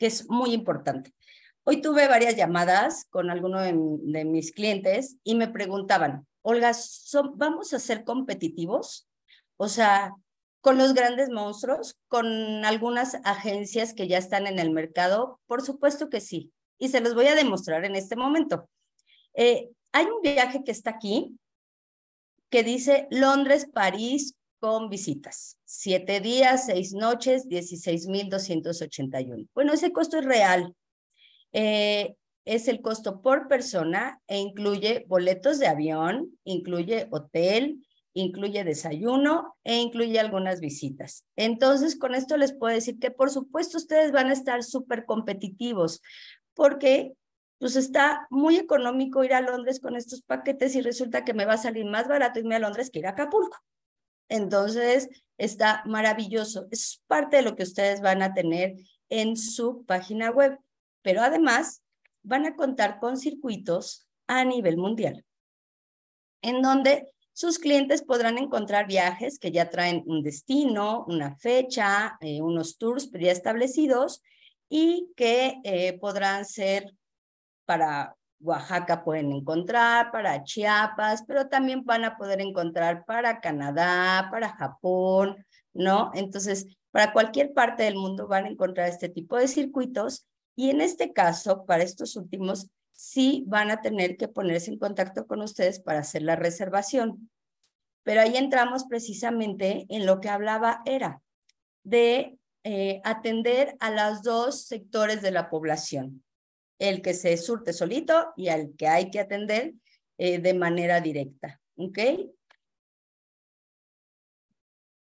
que es muy importante. Hoy tuve varias llamadas con alguno de, mis clientes y me preguntaban, Olga, ¿vamos a ser competitivos? O sea, con los grandes monstruos, con algunas agencias que ya están en el mercado, por supuesto que sí. Y se los voy a demostrar en este momento. Eh, hay un viaje que está aquí que dice Londres, París con visitas. Siete días, seis noches, 16.281. Bueno, ese costo es real. Eh, es el costo por persona e incluye boletos de avión, incluye hotel, incluye desayuno e incluye algunas visitas. Entonces, con esto les puedo decir que, por supuesto, ustedes van a estar súper competitivos porque pues está muy económico ir a Londres con estos paquetes y resulta que me va a salir más barato irme a Londres que ir a Acapulco. Entonces, está maravilloso. es parte de lo que ustedes van a tener en su página web. Pero además, van a contar con circuitos a nivel mundial, en donde sus clientes podrán encontrar viajes que ya traen un destino, una fecha, eh, unos tours preestablecidos y que eh, podrán ser para Oaxaca, pueden encontrar para Chiapas, pero también van a poder encontrar para Canadá, para Japón, ¿no? Entonces, para cualquier parte del mundo van a encontrar este tipo de circuitos y en este caso, para estos últimos, sí van a tener que ponerse en contacto con ustedes para hacer la reservación. Pero ahí entramos precisamente en lo que hablaba era de eh, atender a los dos sectores de la población, el que se surte solito y el que hay que atender eh, de manera directa. ¿Ok?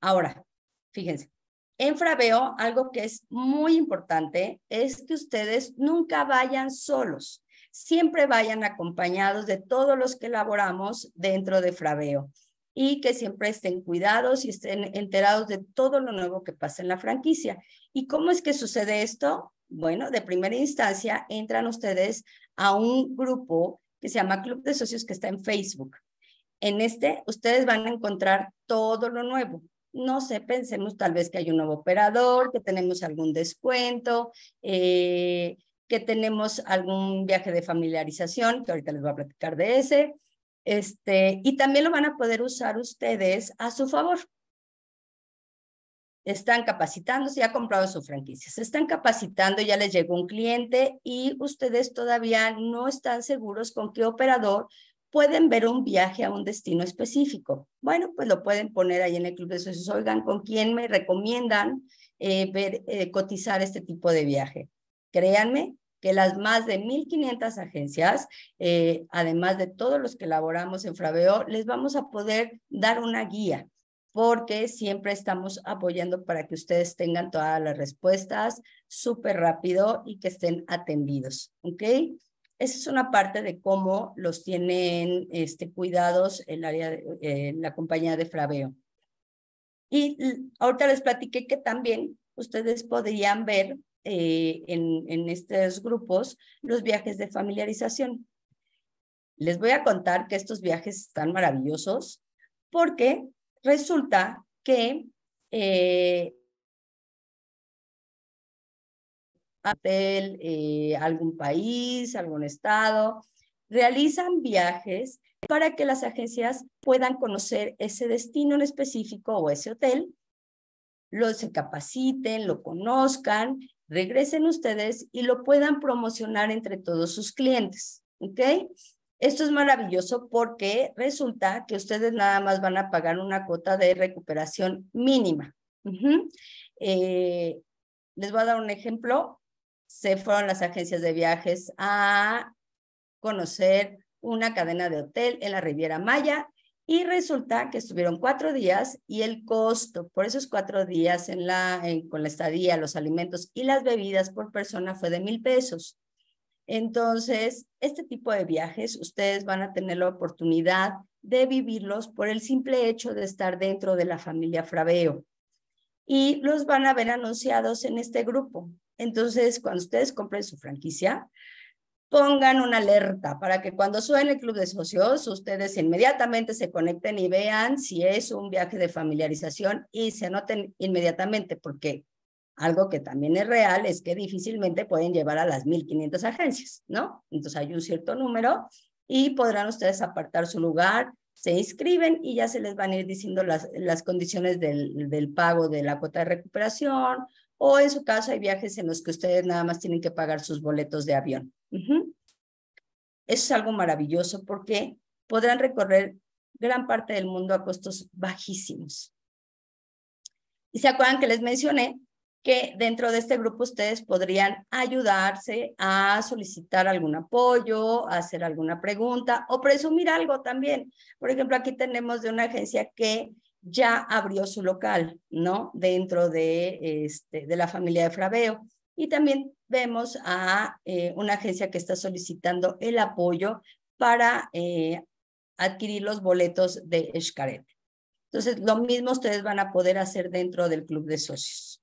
Ahora, fíjense, en Fraveo algo que es muy importante es que ustedes nunca vayan solos siempre vayan acompañados de todos los que elaboramos dentro de Fraveo y que siempre estén cuidados y estén enterados de todo lo nuevo que pasa en la franquicia. ¿Y cómo es que sucede esto? Bueno, de primera instancia entran ustedes a un grupo que se llama Club de Socios que está en Facebook. En este ustedes van a encontrar todo lo nuevo. No sé, pensemos tal vez que hay un nuevo operador, que tenemos algún descuento, eh, que tenemos algún viaje de familiarización, que ahorita les voy a platicar de ese, este, y también lo van a poder usar ustedes a su favor. Están capacitándose, ya han comprado su franquicia, se están capacitando, ya les llegó un cliente y ustedes todavía no están seguros con qué operador pueden ver un viaje a un destino específico. Bueno, pues lo pueden poner ahí en el club de socios. Oigan, ¿con quién me recomiendan eh, eh, cotizar este tipo de viaje? Créanme que las más de 1.500 agencias, eh, además de todos los que elaboramos en Fraveo, les vamos a poder dar una guía porque siempre estamos apoyando para que ustedes tengan todas las respuestas súper rápido y que estén atendidos, ¿ok? Esa es una parte de cómo los tienen este, cuidados el área eh, la compañía de Fraveo. Y ahorita les platiqué que también ustedes podrían ver eh, en, estos grupos los viajes de familiarización. Les voy a contar que estos viajes están maravillosos porque resulta que eh, eh, algún país, algún estado, realizan viajes para que las agencias puedan conocer ese destino en específico o ese hotel, los capaciten, lo conozcan regresen ustedes y lo puedan promocionar entre todos sus clientes. ¿Ok? Esto es maravilloso porque resulta que ustedes nada más van a pagar una cuota de recuperación mínima. Eh, les voy a dar un ejemplo. Se fueron las agencias de viajes a conocer una cadena de hotel en la Riviera Maya y resulta que estuvieron cuatro días y el costo por esos cuatro días en la, con la estadía, los alimentos y las bebidas por persona fue de mil pesos. Entonces, este tipo de viajes ustedes van a tener la oportunidad de vivirlos por el simple hecho de estar dentro de la familia Fraveo. Y los van a ver anunciados en este grupo. Entonces, cuando ustedes compren su franquicia, pongan una alerta para que cuando suene el club de socios, ustedes inmediatamente se conecten y vean si es un viaje de familiarización y se anoten inmediatamente, porque algo que también es real es que difícilmente pueden llevar a las 1.500 agencias, ¿no? Entonces hay un cierto número y podrán ustedes apartar su lugar, se inscriben y ya se les van a ir diciendo las, condiciones del, pago de la cuota de recuperación o en su caso hay viajes en los que ustedes nada más tienen que pagar sus boletos de avión. Eso es algo maravilloso porque podrán recorrer gran parte del mundo a costos bajísimos. Y se acuerdan que les mencioné que dentro de este grupo ustedes podrían ayudarse a solicitar algún apoyo, hacer alguna pregunta o presumir algo también. Por ejemplo, aquí tenemos de una agencia que ya abrió su local, ¿no? Dentro de, este, de la familia de Fraveo. Y también vemos a eh, una agencia que está solicitando el apoyo para eh, adquirir los boletos de Escaret. Entonces, lo mismo ustedes van a poder hacer dentro del club de socios.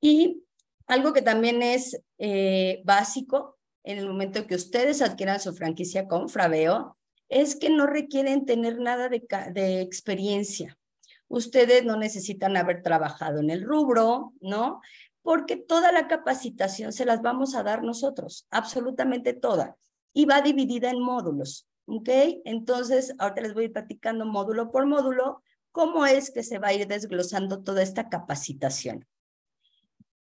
Y algo que también es eh, básico en el momento que ustedes adquieran su franquicia con Fraveo es que no requieren tener nada de experiencia ustedes no necesitan haber trabajado en el rubro, ¿no? Porque toda la capacitación se las vamos a dar nosotros, absolutamente toda, y va dividida en módulos, ¿ok? Entonces, ahorita les voy a ir platicando módulo por módulo cómo es que se va a ir desglosando toda esta capacitación.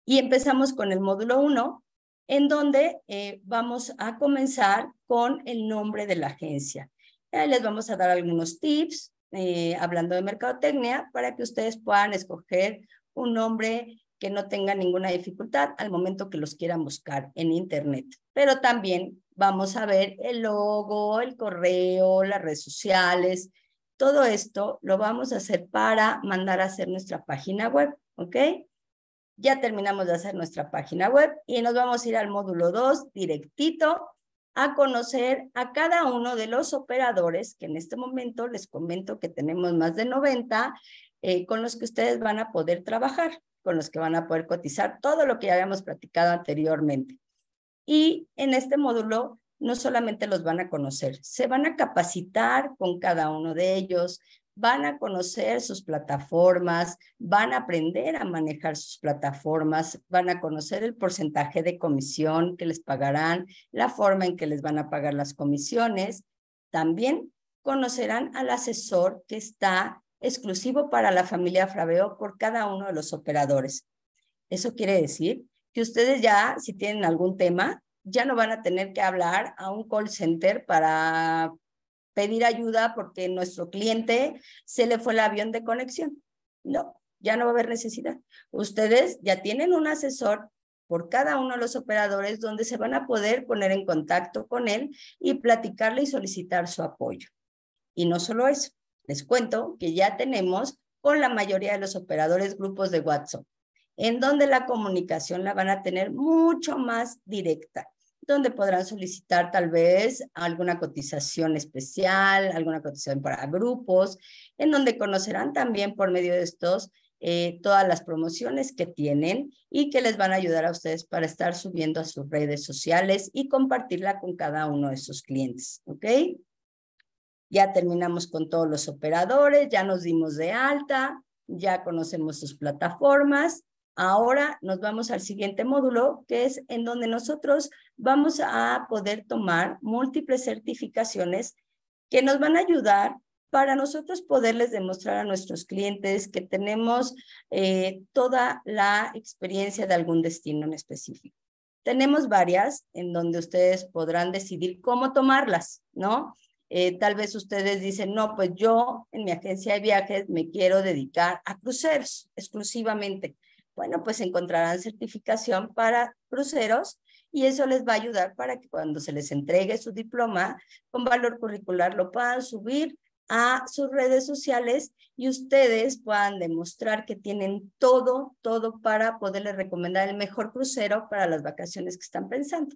Y empezamos con el módulo 1, en donde eh, vamos a comenzar con el nombre de la agencia. Ahí les vamos a dar algunos tips, eh, hablando de mercadotecnia para que ustedes puedan escoger un nombre que no tenga ninguna dificultad al momento que los quieran buscar en Internet. Pero también vamos a ver el logo, el correo, las redes sociales. Todo esto lo vamos a hacer para mandar a hacer nuestra página web, ¿ok? Ya terminamos de hacer nuestra página web y nos vamos a ir al módulo 2 directito a conocer a cada uno de los operadores, que en este momento les comento que tenemos más de 90, eh, con los que ustedes van a poder trabajar, con los que van a poder cotizar todo lo que ya habíamos platicado anteriormente. Y en este módulo no solamente los van a conocer, se van a capacitar con cada uno de ellos, van a conocer sus plataformas, van a aprender a manejar sus plataformas, van a conocer el porcentaje de comisión que les pagarán, la forma en que les van a pagar las comisiones. También conocerán al asesor que está exclusivo para la familia Fraveo por cada uno de los operadores. Eso quiere decir que ustedes ya, si tienen algún tema, ya no van a tener que hablar a un call center para pedir ayuda porque nuestro cliente se le fue el avión de conexión. No, ya no va a haber necesidad. Ustedes ya tienen un asesor por cada uno de los operadores donde se van a poder poner en contacto con él y platicarle y solicitar su apoyo. Y no solo eso, les cuento que ya tenemos con la mayoría de los operadores grupos de WhatsApp, en donde la comunicación la van a tener mucho más directa donde podrán solicitar tal vez alguna cotización especial, alguna cotización para grupos, en donde conocerán también por medio de estos eh, todas las promociones que tienen y que les van a ayudar a ustedes para estar subiendo a sus redes sociales y compartirla con cada uno de sus clientes. ¿Ok? Ya terminamos con todos los operadores, ya nos dimos de alta, ya conocemos sus plataformas Ahora nos vamos al siguiente módulo, que es en donde nosotros vamos a poder tomar múltiples certificaciones que nos van a ayudar para nosotros poderles demostrar a nuestros clientes que tenemos eh, toda la experiencia de algún destino en específico. Tenemos varias en donde ustedes podrán decidir cómo tomarlas, ¿no? Eh, tal vez ustedes dicen, no, pues yo en mi agencia de viajes me quiero dedicar a cruceros exclusivamente bueno, pues encontrarán certificación para cruceros y eso les va a ayudar para que cuando se les entregue su diploma con valor curricular lo puedan subir a sus redes sociales y ustedes puedan demostrar que tienen todo, todo para poderles recomendar el mejor crucero para las vacaciones que están pensando.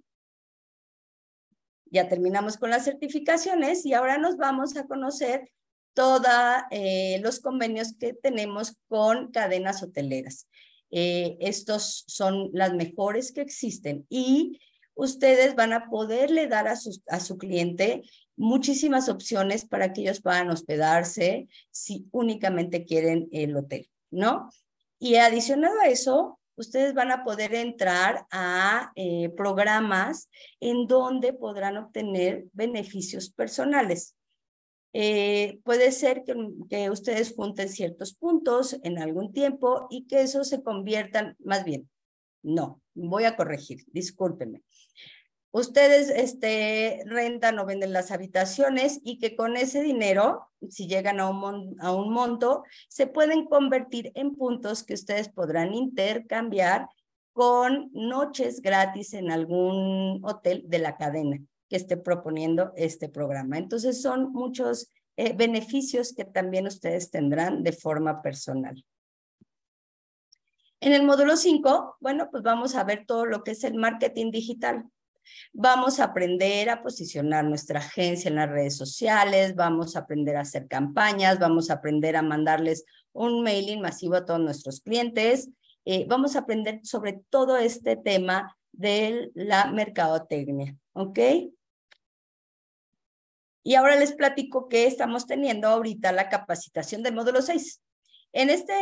Ya terminamos con las certificaciones y ahora nos vamos a conocer todos eh, los convenios que tenemos con cadenas hoteleras. Eh, estos son las mejores que existen y ustedes van a poderle dar a su, a su cliente muchísimas opciones para que ellos puedan hospedarse si únicamente quieren el hotel, ¿no? Y adicionado a eso, ustedes van a poder entrar a eh, programas en donde podrán obtener beneficios personales. Eh, puede ser mm, que, ustedes junten ciertos puntos en algún tiempo y que eso se conviertan, más bien, no, voy a corregir, discúlpenme. Ustedes este, rentan o venden las habitaciones y que con ese dinero, si llegan a un, a un monto, se pueden convertir en puntos que ustedes podrán intercambiar con noches gratis en algún hotel de la cadena que esté proponiendo este programa. Entonces son muchos eh, beneficios que también ustedes tendrán de forma personal. En el módulo 5, bueno, pues vamos a ver todo lo que es el marketing digital. Vamos a aprender a posicionar nuestra agencia en las redes sociales, vamos a aprender a hacer campañas, vamos a aprender a mandarles un mailing masivo a todos nuestros clientes, eh, vamos a aprender sobre todo este tema de la mercadotecnia, ¿ok? Y ahora les platico que estamos teniendo ahorita la capacitación del módulo 6. En esta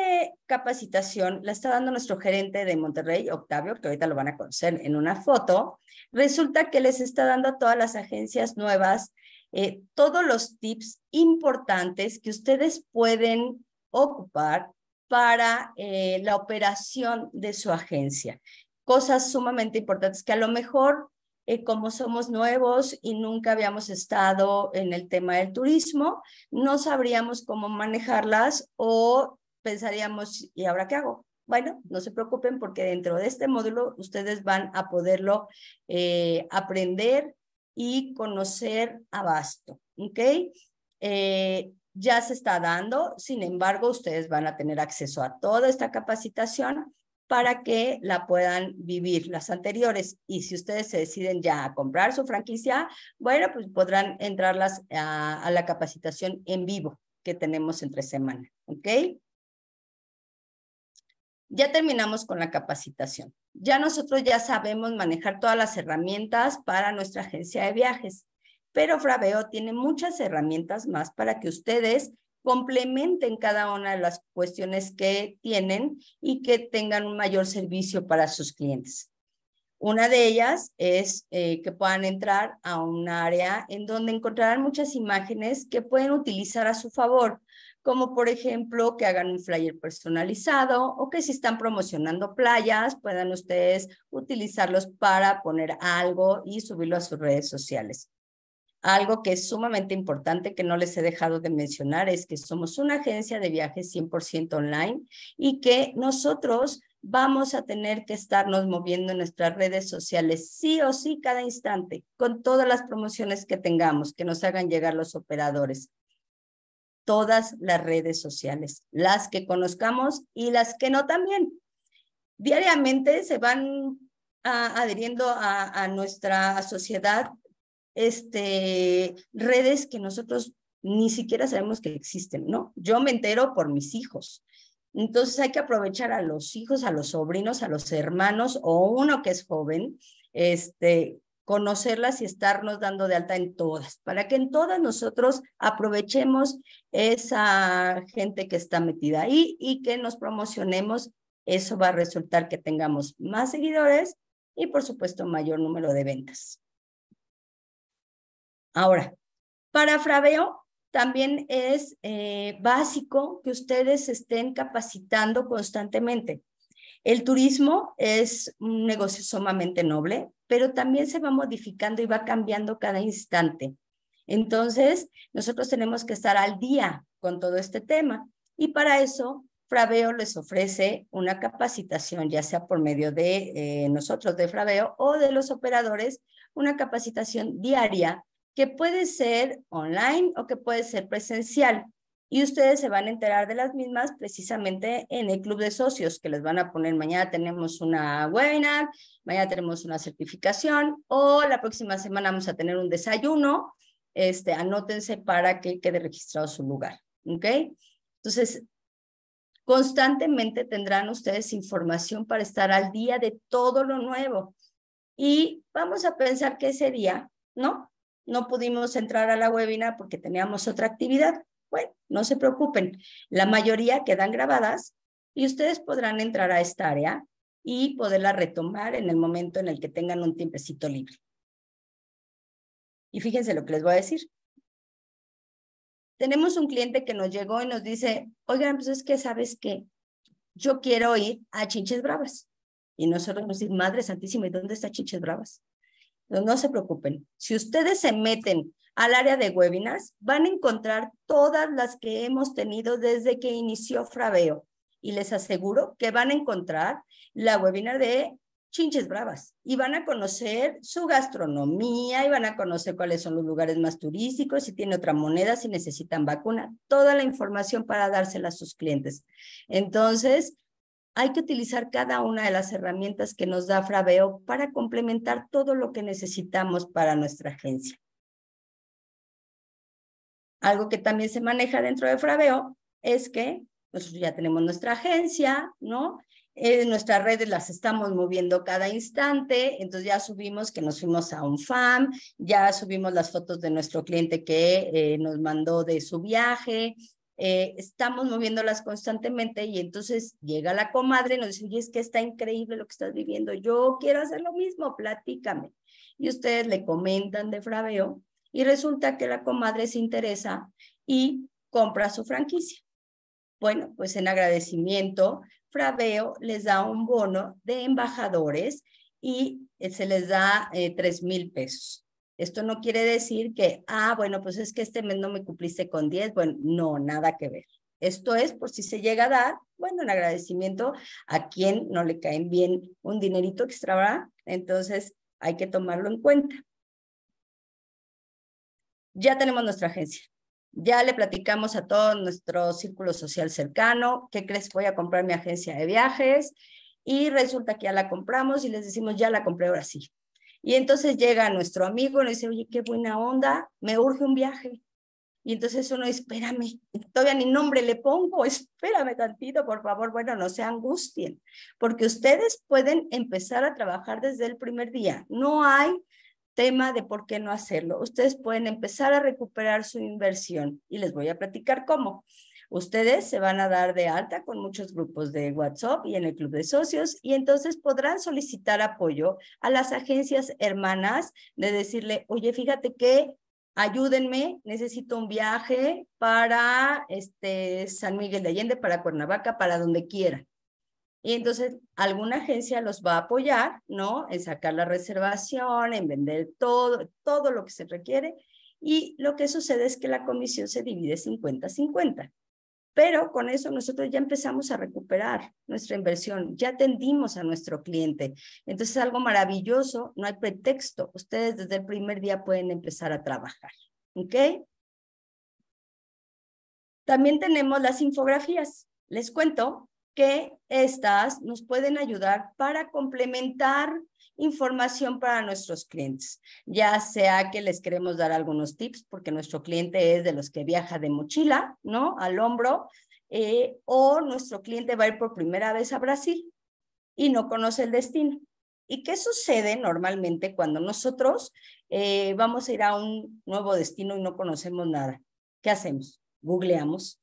capacitación la está dando nuestro gerente de Monterrey, Octavio, que ahorita lo van a conocer en una foto. Resulta que les está dando a todas las agencias nuevas eh, todos los tips importantes que ustedes pueden ocupar para eh, la operación de su agencia. Cosas sumamente importantes que a lo mejor eh, como somos nuevos y nunca habíamos estado en el tema del turismo, no sabríamos cómo manejarlas o pensaríamos, ¿y ahora qué hago? Bueno, no se preocupen porque dentro de este módulo ustedes van a poderlo eh, aprender y conocer abasto, ¿ok? Eh, ya se está dando, sin embargo, ustedes van a tener acceso a toda esta capacitación para que la puedan vivir las anteriores. Y si ustedes se deciden ya a comprar su franquicia, bueno, pues podrán entrarlas a, a la capacitación en vivo que tenemos entre semana. ¿Ok? Ya terminamos con la capacitación. Ya nosotros ya sabemos manejar todas las herramientas para nuestra agencia de viajes, pero Fraveo tiene muchas herramientas más para que ustedes complementen cada una de las cuestiones que tienen y que tengan un mayor servicio para sus clientes. Una de ellas es eh, que puedan entrar a un área en donde encontrarán muchas imágenes que pueden utilizar a su favor, como por ejemplo que hagan un flyer personalizado o que si están promocionando playas, puedan ustedes utilizarlos para poner algo y subirlo a sus redes sociales. Algo que es sumamente importante que no les he dejado de mencionar es que somos una agencia de viajes 100% online y que nosotros vamos a tener que estarnos moviendo en nuestras redes sociales sí o sí cada instante con todas las promociones que tengamos que nos hagan llegar los operadores. Todas las redes sociales, las que conozcamos y las que no también. Diariamente se van ah, adhiriendo a, a nuestra sociedad este, redes que nosotros ni siquiera sabemos que existen, ¿no? Yo me entero por mis hijos. Entonces hay que aprovechar a los hijos, a los sobrinos, a los hermanos o uno que es joven, este, conocerlas y estarnos dando de alta en todas, para que en todas nosotros aprovechemos esa gente que está metida ahí y que nos promocionemos. Eso va a resultar que tengamos más seguidores y por supuesto mayor número de ventas. Ahora, para Fraveo también es eh, básico que ustedes estén capacitando constantemente. El turismo es un negocio sumamente noble, pero también se va modificando y va cambiando cada instante. Entonces, nosotros tenemos que estar al día con todo este tema y para eso Fraveo les ofrece una capacitación, ya sea por medio de eh, nosotros de Fraveo o de los operadores, una capacitación diaria que puede ser online o que puede ser presencial. Y ustedes se van a enterar de las mismas precisamente en el club de socios que les van a poner. Mañana tenemos una webinar, mañana tenemos una certificación o la próxima semana vamos a tener un desayuno. Este, anótense para que quede registrado su lugar. ¿Ok? Entonces, constantemente tendrán ustedes información para estar al día de todo lo nuevo. Y vamos a pensar que ese día, ¿no? no pudimos entrar a la webinar porque teníamos otra actividad. Bueno, no se preocupen, la mayoría quedan grabadas y ustedes podrán entrar a esta área y poderla retomar en el momento en el que tengan un tiempecito libre. Y fíjense lo que les voy a decir. Tenemos un cliente que nos llegó y nos dice, oigan, pues es que sabes que yo quiero ir a Chinches Bravas. Y nosotros nos decimos, Madre Santísima, ¿y dónde está Chinches Bravas? no se preocupen, si ustedes se meten al área de webinars, van a encontrar todas las que hemos tenido desde que inició Fraveo. Y les aseguro que van a encontrar la webinar de Chinches Bravas y van a conocer su gastronomía y van a conocer cuáles son los lugares más turísticos, si tiene otra moneda, si necesitan vacuna, toda la información para dársela a sus clientes. Entonces, hay que utilizar cada una de las herramientas que nos da Fraveo para complementar todo lo que necesitamos para nuestra agencia. Algo que también se maneja dentro de Fraveo es que nosotros ya tenemos nuestra agencia, ¿no? nuestras redes las estamos moviendo cada instante, entonces ya subimos que nos fuimos a un FAM, ya subimos las fotos de nuestro cliente que eh, nos mandó de su viaje, eh, estamos moviéndolas constantemente y entonces llega la comadre y nos dice, oye, es que está increíble lo que estás viviendo, yo quiero hacer lo mismo, platícame. Y ustedes le comentan de Fraveo y resulta que la comadre se interesa y compra su franquicia. Bueno, pues en agradecimiento, Fraveo les da un bono de embajadores y eh, se les da eh, tres mil pesos. Esto no quiere decir que, ah, bueno, pues es que este mes no me cumpliste con 10. Bueno, no, nada que ver. Esto es por si se llega a dar, bueno, un agradecimiento a quien no le caen bien un dinerito extra, Entonces hay que tomarlo en cuenta. Ya tenemos nuestra agencia. Ya le platicamos a todo nuestro círculo social cercano, ¿qué crees? Voy a comprar mi agencia de viajes y resulta que ya la compramos y les decimos, ya la compré ahora sí. Y entonces llega nuestro amigo y nos dice, oye, qué buena onda, me urge un viaje. Y entonces uno, espérame, todavía ni nombre le pongo, espérame tantito, por favor, bueno, no se angustien, porque ustedes pueden empezar a trabajar desde el primer día. No hay tema de por qué no hacerlo. Ustedes pueden empezar a recuperar su inversión y les voy a platicar cómo. Ustedes se van a dar de alta con muchos grupos de WhatsApp y en el club de socios y entonces podrán solicitar apoyo a las agencias hermanas de decirle, oye, fíjate que ayúdenme, necesito un viaje para este San Miguel de Allende, para Cuernavaca, para donde quiera. Y entonces alguna agencia los va a apoyar, ¿no? En sacar la reservación, en vender todo, todo lo que se requiere. Y lo que sucede es que la comisión se divide 50-50. Pero con eso nosotros ya empezamos a recuperar nuestra inversión, ya atendimos a nuestro cliente. Entonces es algo maravilloso, no hay pretexto. Ustedes desde el primer día pueden empezar a trabajar. ¿Ok? También tenemos las infografías. Les cuento que estas nos pueden ayudar para complementar información para nuestros clientes, ya sea que les queremos dar algunos tips, porque nuestro cliente es de los que viaja de mochila, ¿no? Al hombro, eh, o nuestro cliente va a ir por primera vez a Brasil y no conoce el destino. ¿Y qué sucede normalmente cuando nosotros eh, vamos a ir a un nuevo destino y no conocemos nada? ¿Qué hacemos? Googleamos.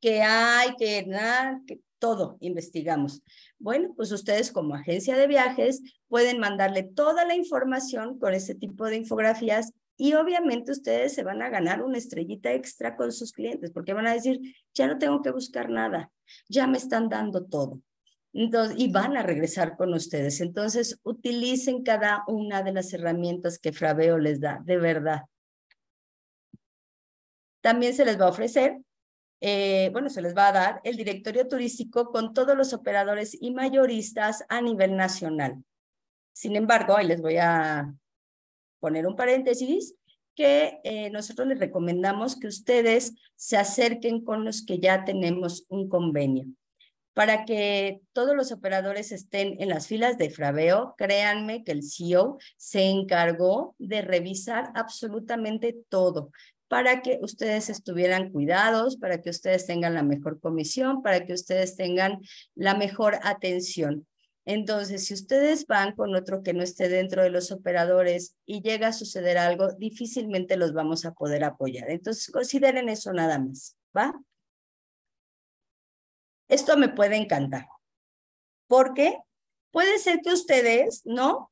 ¿Qué hay? ¿Qué nada? todo investigamos. Bueno, pues ustedes como agencia de viajes pueden mandarle toda la información con ese tipo de infografías y obviamente ustedes se van a ganar una estrellita extra con sus clientes porque van a decir, ya no tengo que buscar nada, ya me están dando todo. y van a regresar con ustedes. Entonces, utilicen cada una de las herramientas que Fraveo les da, de verdad. También se les va a ofrecer eh, bueno, se les va a dar el directorio turístico con todos los operadores y mayoristas a nivel nacional. Sin embargo, ahí les voy a poner un paréntesis, que eh, nosotros les recomendamos que ustedes se acerquen con los que ya tenemos un convenio. Para que todos los operadores estén en las filas de Fraveo, créanme que el CEO se encargó de revisar absolutamente todo para que ustedes estuvieran cuidados, para que ustedes tengan la mejor comisión, para que ustedes tengan la mejor atención. Entonces, si ustedes van con otro que no esté dentro de los operadores y llega a suceder algo, difícilmente los vamos a poder apoyar. Entonces, consideren eso nada más, ¿va? Esto me puede encantar, porque puede ser que ustedes, ¿no?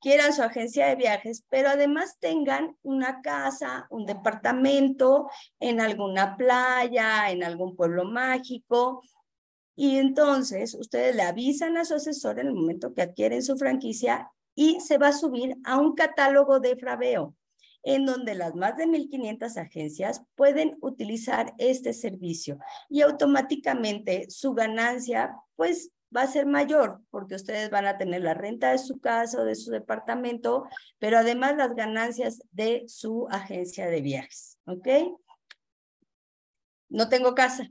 quieran su agencia de viajes, pero además tengan una casa, un departamento en alguna playa, en algún pueblo mágico. Y entonces ustedes le avisan a su asesor en el momento que adquieren su franquicia y se va a subir a un catálogo de fraveo, en donde las más de 1.500 agencias pueden utilizar este servicio y automáticamente su ganancia pues va a ser mayor porque ustedes van a tener la renta de su casa o de su departamento, pero además las ganancias de su agencia de viajes, ¿ok? No tengo casa,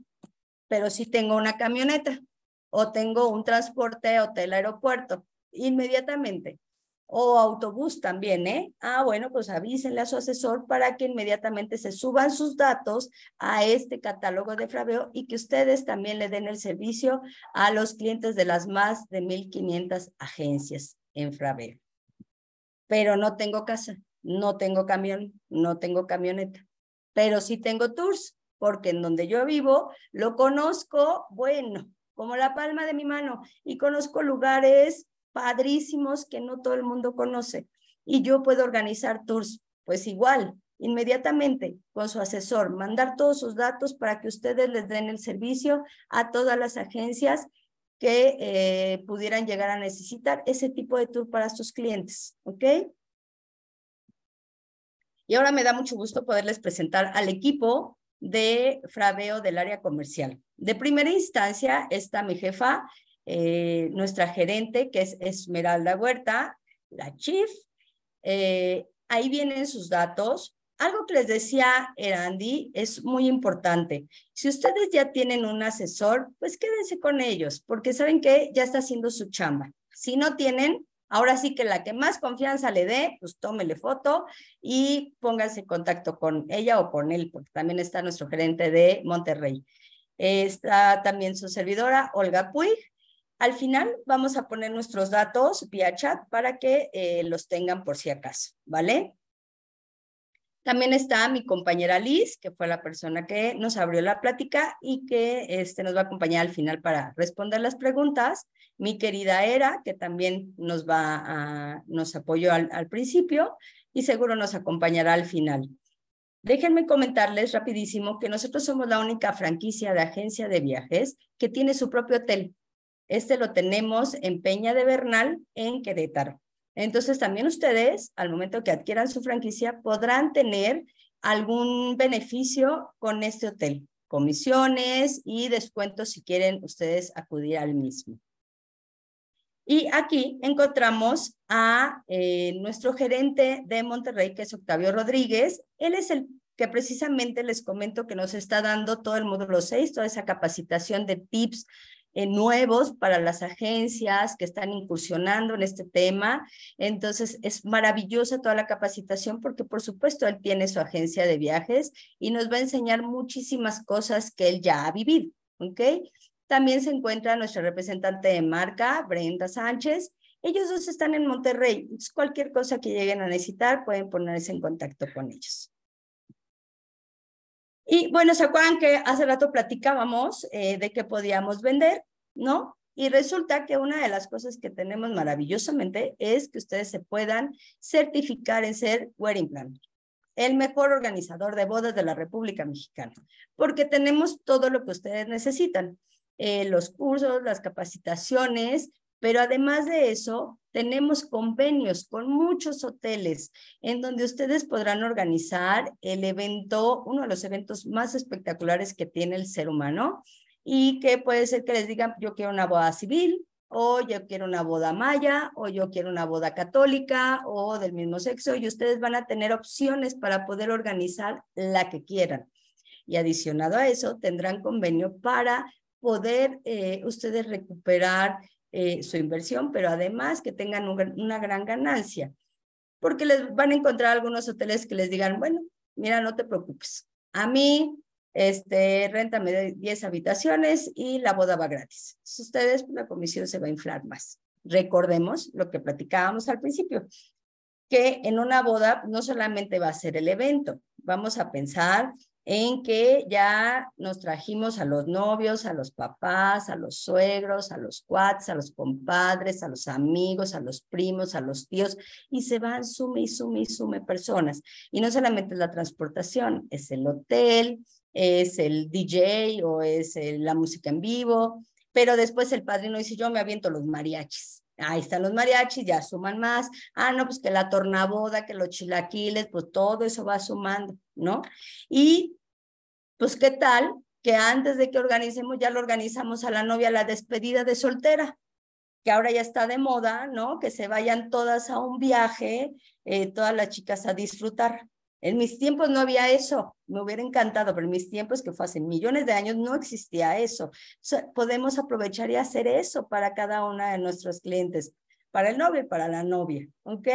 pero sí tengo una camioneta o tengo un transporte hotel-aeropuerto. Inmediatamente o autobús también, ¿eh? Ah, bueno, pues avísenle a su asesor para que inmediatamente se suban sus datos a este catálogo de fraveo y que ustedes también le den el servicio a los clientes de las más de 1.500 agencias en fraveo. Pero no tengo casa, no tengo camión, no tengo camioneta, pero sí tengo tours, porque en donde yo vivo lo conozco, bueno, como la palma de mi mano, y conozco lugares padrísimos que no todo el mundo conoce. Y yo puedo organizar tours, pues igual, inmediatamente con su asesor, mandar todos sus datos para que ustedes les den el servicio a todas las agencias que eh, pudieran llegar a necesitar ese tipo de tour para sus clientes, ¿ok? Y ahora me da mucho gusto poderles presentar al equipo de Fraveo del área comercial. De primera instancia está mi jefa, eh, nuestra gerente, que es Esmeralda Huerta, la chief. Eh, ahí vienen sus datos. Algo que les decía Erandi es muy importante. Si ustedes ya tienen un asesor, pues quédense con ellos, porque saben que ya está haciendo su chamba. Si no tienen, ahora sí que la que más confianza le dé, pues tómele foto y pónganse en contacto con ella o con él, porque también está nuestro gerente de Monterrey. Está también su servidora, Olga Puig, al final vamos a poner nuestros datos vía chat para que eh, los tengan por si acaso, ¿vale? También está mi compañera Liz, que fue la persona que nos abrió la plática y que este, nos va a acompañar al final para responder las preguntas. Mi querida Era, que también nos, va nos apoyó al, al principio y seguro nos acompañará al final. Déjenme comentarles rapidísimo que nosotros somos la única franquicia de agencia de viajes que tiene su propio hotel este lo tenemos en Peña de Bernal, en Querétaro. Entonces, también ustedes, al momento que adquieran su franquicia, podrán tener algún beneficio con este hotel, comisiones y descuentos si quieren ustedes acudir al mismo. Y aquí encontramos a eh, nuestro gerente de Monterrey, que es Octavio Rodríguez. Él es el que precisamente les comento que nos está dando todo el módulo 6, toda esa capacitación de tips eh, nuevos para las agencias que están incursionando en este tema. Entonces, es maravillosa toda la capacitación porque, por supuesto, él tiene su agencia de viajes y nos va a enseñar muchísimas cosas que él ya ha vivido, También se encuentra nuestra representante de marca, Brenda Sánchez. Ellos dos están en Monterrey. cualquier cosa que lleguen a necesitar, pueden ponerse en contacto con ellos. Y bueno, ¿se acuerdan que hace rato platicábamos eh, de que podíamos vender, no? Y resulta que una de las cosas que tenemos maravillosamente es que ustedes se puedan certificar en ser wedding planner, el mejor organizador de bodas de la República Mexicana, porque tenemos todo lo que ustedes necesitan. Eh, los cursos, las capacitaciones, pero además de eso, tenemos convenios con muchos hoteles en donde ustedes podrán organizar el evento, uno de los eventos más espectaculares que tiene el ser humano y que puede ser que les digan, yo quiero una boda civil o yo quiero una boda maya o yo quiero una boda católica o del mismo sexo y ustedes van a tener opciones para poder organizar la que quieran. Y adicionado a eso, tendrán convenio para poder eh, ustedes recuperar eh, su inversión, pero además que tengan una gran ganancia, porque les van a encontrar algunos hoteles que les digan, bueno, mira, no te preocupes, a mí, este, réntame 10 habitaciones y la boda va gratis. si ustedes, la comisión se va a inflar más. Recordemos lo que platicábamos al principio, que en una boda no solamente va a ser el evento, vamos a pensar en que ya nos trajimos a los novios, a los papás, a los suegros, a los cuates, a los compadres, a los amigos, a los primos, a los tíos, y se van sume y sume y sume personas. Y no solamente es la transportación, es el hotel, es el DJ o es la música en vivo, pero después el padrino dice, yo me aviento los mariachis ahí están los mariachis, ya suman más, ah, no, pues que la tornaboda, que los chilaquiles, pues todo eso va sumando, ¿no? Y pues qué tal que antes de que organicemos ya lo organizamos a la novia la despedida de soltera, que ahora ya está de moda, ¿no? Que se vayan todas a un viaje, eh, todas las chicas a disfrutar. En mis tiempos no había eso, me hubiera encantado, pero en mis tiempos, que fue hace millones de años, no existía eso. podemos aprovechar y hacer eso para cada una de nuestros clientes, para el novio y para la novia, ¿ok?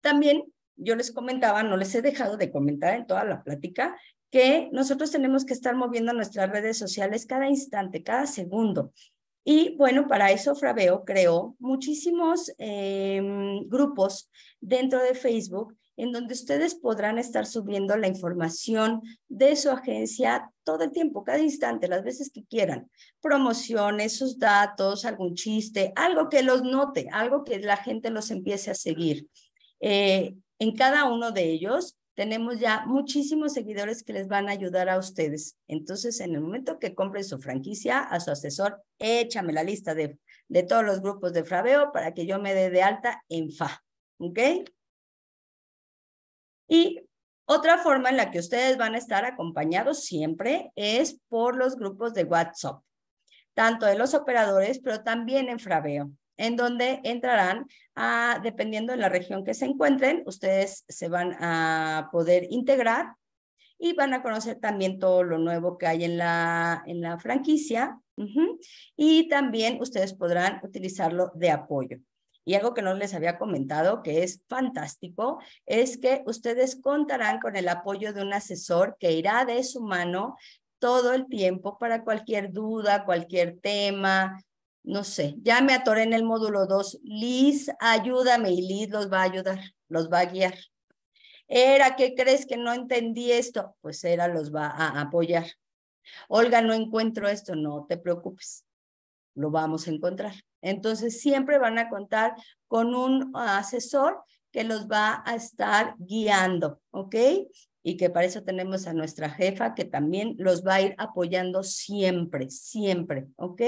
También yo les comentaba, no les he dejado de comentar en toda la plática, que nosotros tenemos que estar moviendo nuestras redes sociales cada instante, cada segundo. Y bueno, para eso Fraveo creó muchísimos em, grupos dentro de Facebook en donde ustedes podrán estar subiendo la información de su agencia todo el tiempo, cada instante, las veces que quieran. Promociones, sus datos, algún chiste, algo que los note, algo que la gente los empiece a seguir. Eh, en cada uno de ellos tenemos ya muchísimos seguidores que les van a ayudar a ustedes. Entonces, en el momento que compren su franquicia, a su asesor, échame la lista de, todos los grupos de Fraveo para que yo me dé de alta en FA. ¿Ok? Y otra forma en la que ustedes van a estar acompañados siempre es por los grupos de WhatsApp, tanto de los operadores, pero también en Fraveo en donde entrarán a, dependiendo de la región que se encuentren, ustedes se van a poder integrar y van a conocer también todo lo nuevo que hay en la, en la franquicia y también ustedes podrán utilizarlo de apoyo. Y algo que no les había comentado, que es fantástico, es que ustedes contarán con el apoyo de un asesor que irá de su mano todo el tiempo para cualquier duda, cualquier tema, no sé, ya me atoré en el módulo 2. Liz, ayúdame y Liz los va a ayudar, los va a guiar. Era, ¿qué crees que no entendí esto? Pues Era los va a apoyar. Olga, no encuentro esto, no te preocupes, lo vamos a encontrar. Entonces, siempre van a contar con un asesor que los va a estar guiando, ¿ok? y que para eso tenemos a nuestra jefa que también los va a ir apoyando siempre, siempre, ¿ok?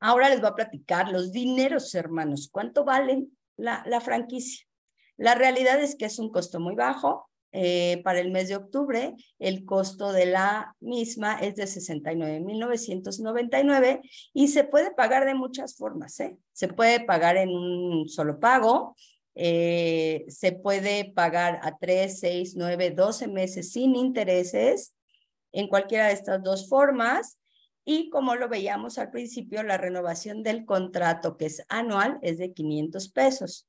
Ahora les voy a platicar los dineros, hermanos. ¿Cuánto valen la, franquicia? La realidad es que es un costo muy bajo. Eh, para el mes de octubre, el costo de la misma es de 69.999 y se puede pagar de muchas formas. ¿eh? Se puede pagar en un solo pago, eh, se puede pagar a 3, 6, 9, 12 meses sin intereses en cualquiera de estas dos formas. Y como lo veíamos al principio, la renovación del contrato, que es anual, es de 500 pesos.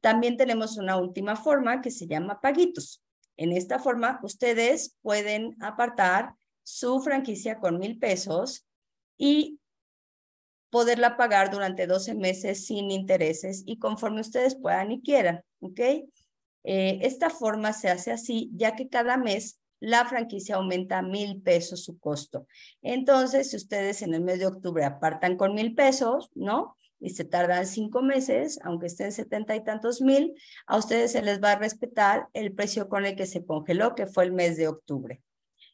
También tenemos una última forma que se llama paguitos. En esta forma, ustedes pueden apartar su franquicia con mil pesos y poderla pagar durante 12 meses sin intereses y conforme ustedes puedan y quieran, ¿ok? Eh, esta forma se hace así, ya que cada mes la franquicia aumenta mil pesos su costo. Entonces, si ustedes en el mes de octubre apartan con mil pesos, ¿no? Y se tardan cinco meses, aunque estén setenta y tantos mil, a ustedes se les va a respetar el precio con el que se congeló, que fue el mes de octubre.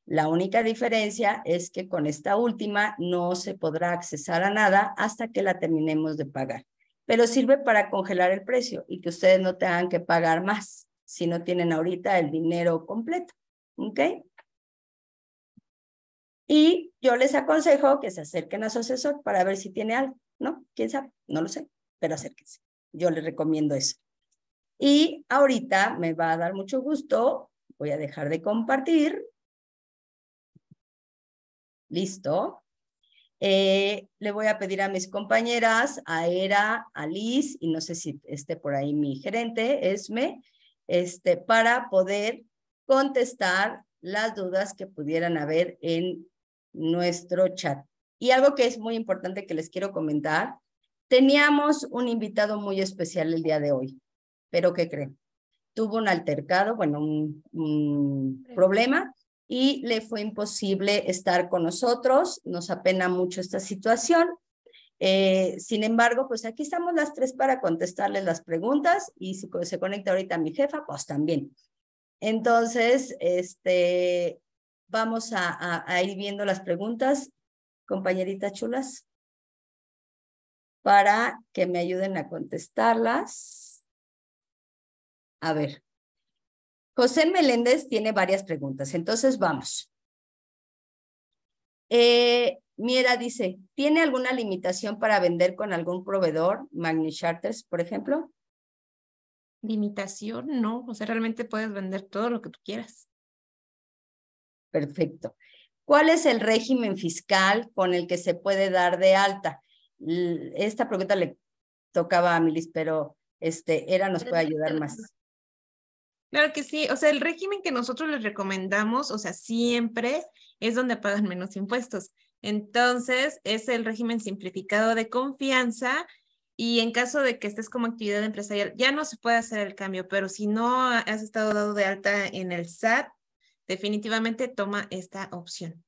La única diferencia es que con esta última no se podrá accesar a nada hasta que la terminemos de pagar, pero sirve para congelar el precio y que ustedes no tengan que pagar más si no tienen ahorita el dinero completo. Y yo les aconsejo que se acerquen a su asesor para ver si tiene algo, ¿no? ¿Quién sabe? No lo sé, pero acérquense. Yo les recomiendo eso. Y ahorita me va a dar mucho gusto, voy a dejar de compartir. Listo. Eh, le voy a pedir a mis compañeras, a Era, a Liz, y no sé si esté por ahí mi gerente, Esme, este, para poder contestar las dudas que pudieran haber en nuestro chat. Y algo que es muy importante que les quiero comentar, teníamos un invitado muy especial el día de hoy, pero ¿qué creen? Tuvo un altercado, bueno, un, problema y le fue imposible estar con nosotros. Nos apena mucho esta situación. Eh, sin embargo, pues aquí estamos las tres para contestarles las preguntas y si se conecta ahorita mi jefa, pues también. Entonces, este, vamos a, ir viendo las preguntas, compañeritas chulas, para que me ayuden a contestarlas. A ver, José Meléndez tiene varias preguntas, entonces vamos. Eh, Miera dice, ¿tiene alguna limitación para vender con algún proveedor, Magni Charters, por ejemplo? limitación, ¿no? O sea, realmente puedes vender todo lo que tú quieras. Perfecto. ¿Cuál es el régimen fiscal con el que se puede dar de alta? Esta pregunta le tocaba a Milis, pero este, Era nos puede ayudar más. Claro que sí, o sea, el régimen que nosotros les recomendamos, o sea, siempre es donde pagan menos impuestos. Entonces, es el régimen simplificado de confianza y en caso de que estés como actividad empresarial, ya no se puede hacer el cambio, pero si no has estado dado de alta en el SAT, definitivamente toma esta opción.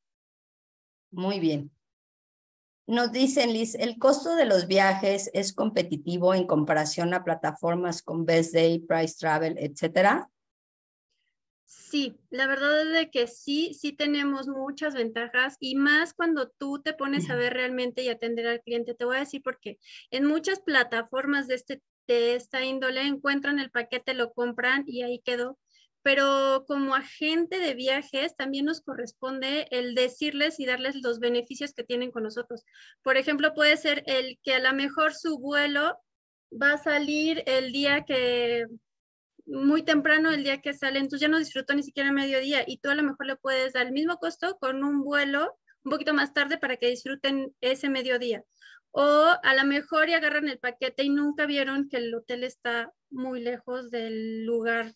Muy bien. Nos dicen, Liz, el costo de los viajes es competitivo en comparación a plataformas con Best Day, Price Travel, etcétera. Sí, la verdad es de que sí, sí tenemos muchas ventajas y más cuando tú te pones a ver realmente y atender al cliente. Te voy a decir porque en muchas plataformas de, este, de esta índole encuentran el paquete, lo compran y ahí quedó. Pero como agente de viajes también nos corresponde el decirles y darles los beneficios que tienen con nosotros. Por ejemplo, puede ser el que a lo mejor su vuelo va a salir el día que muy temprano el día que salen, entonces ya no disfrutó ni siquiera mediodía y tú a lo mejor le puedes dar el mismo costo con un vuelo un poquito más tarde para que disfruten ese mediodía. O a lo mejor y agarran el paquete y nunca vieron que el hotel está muy lejos del lugar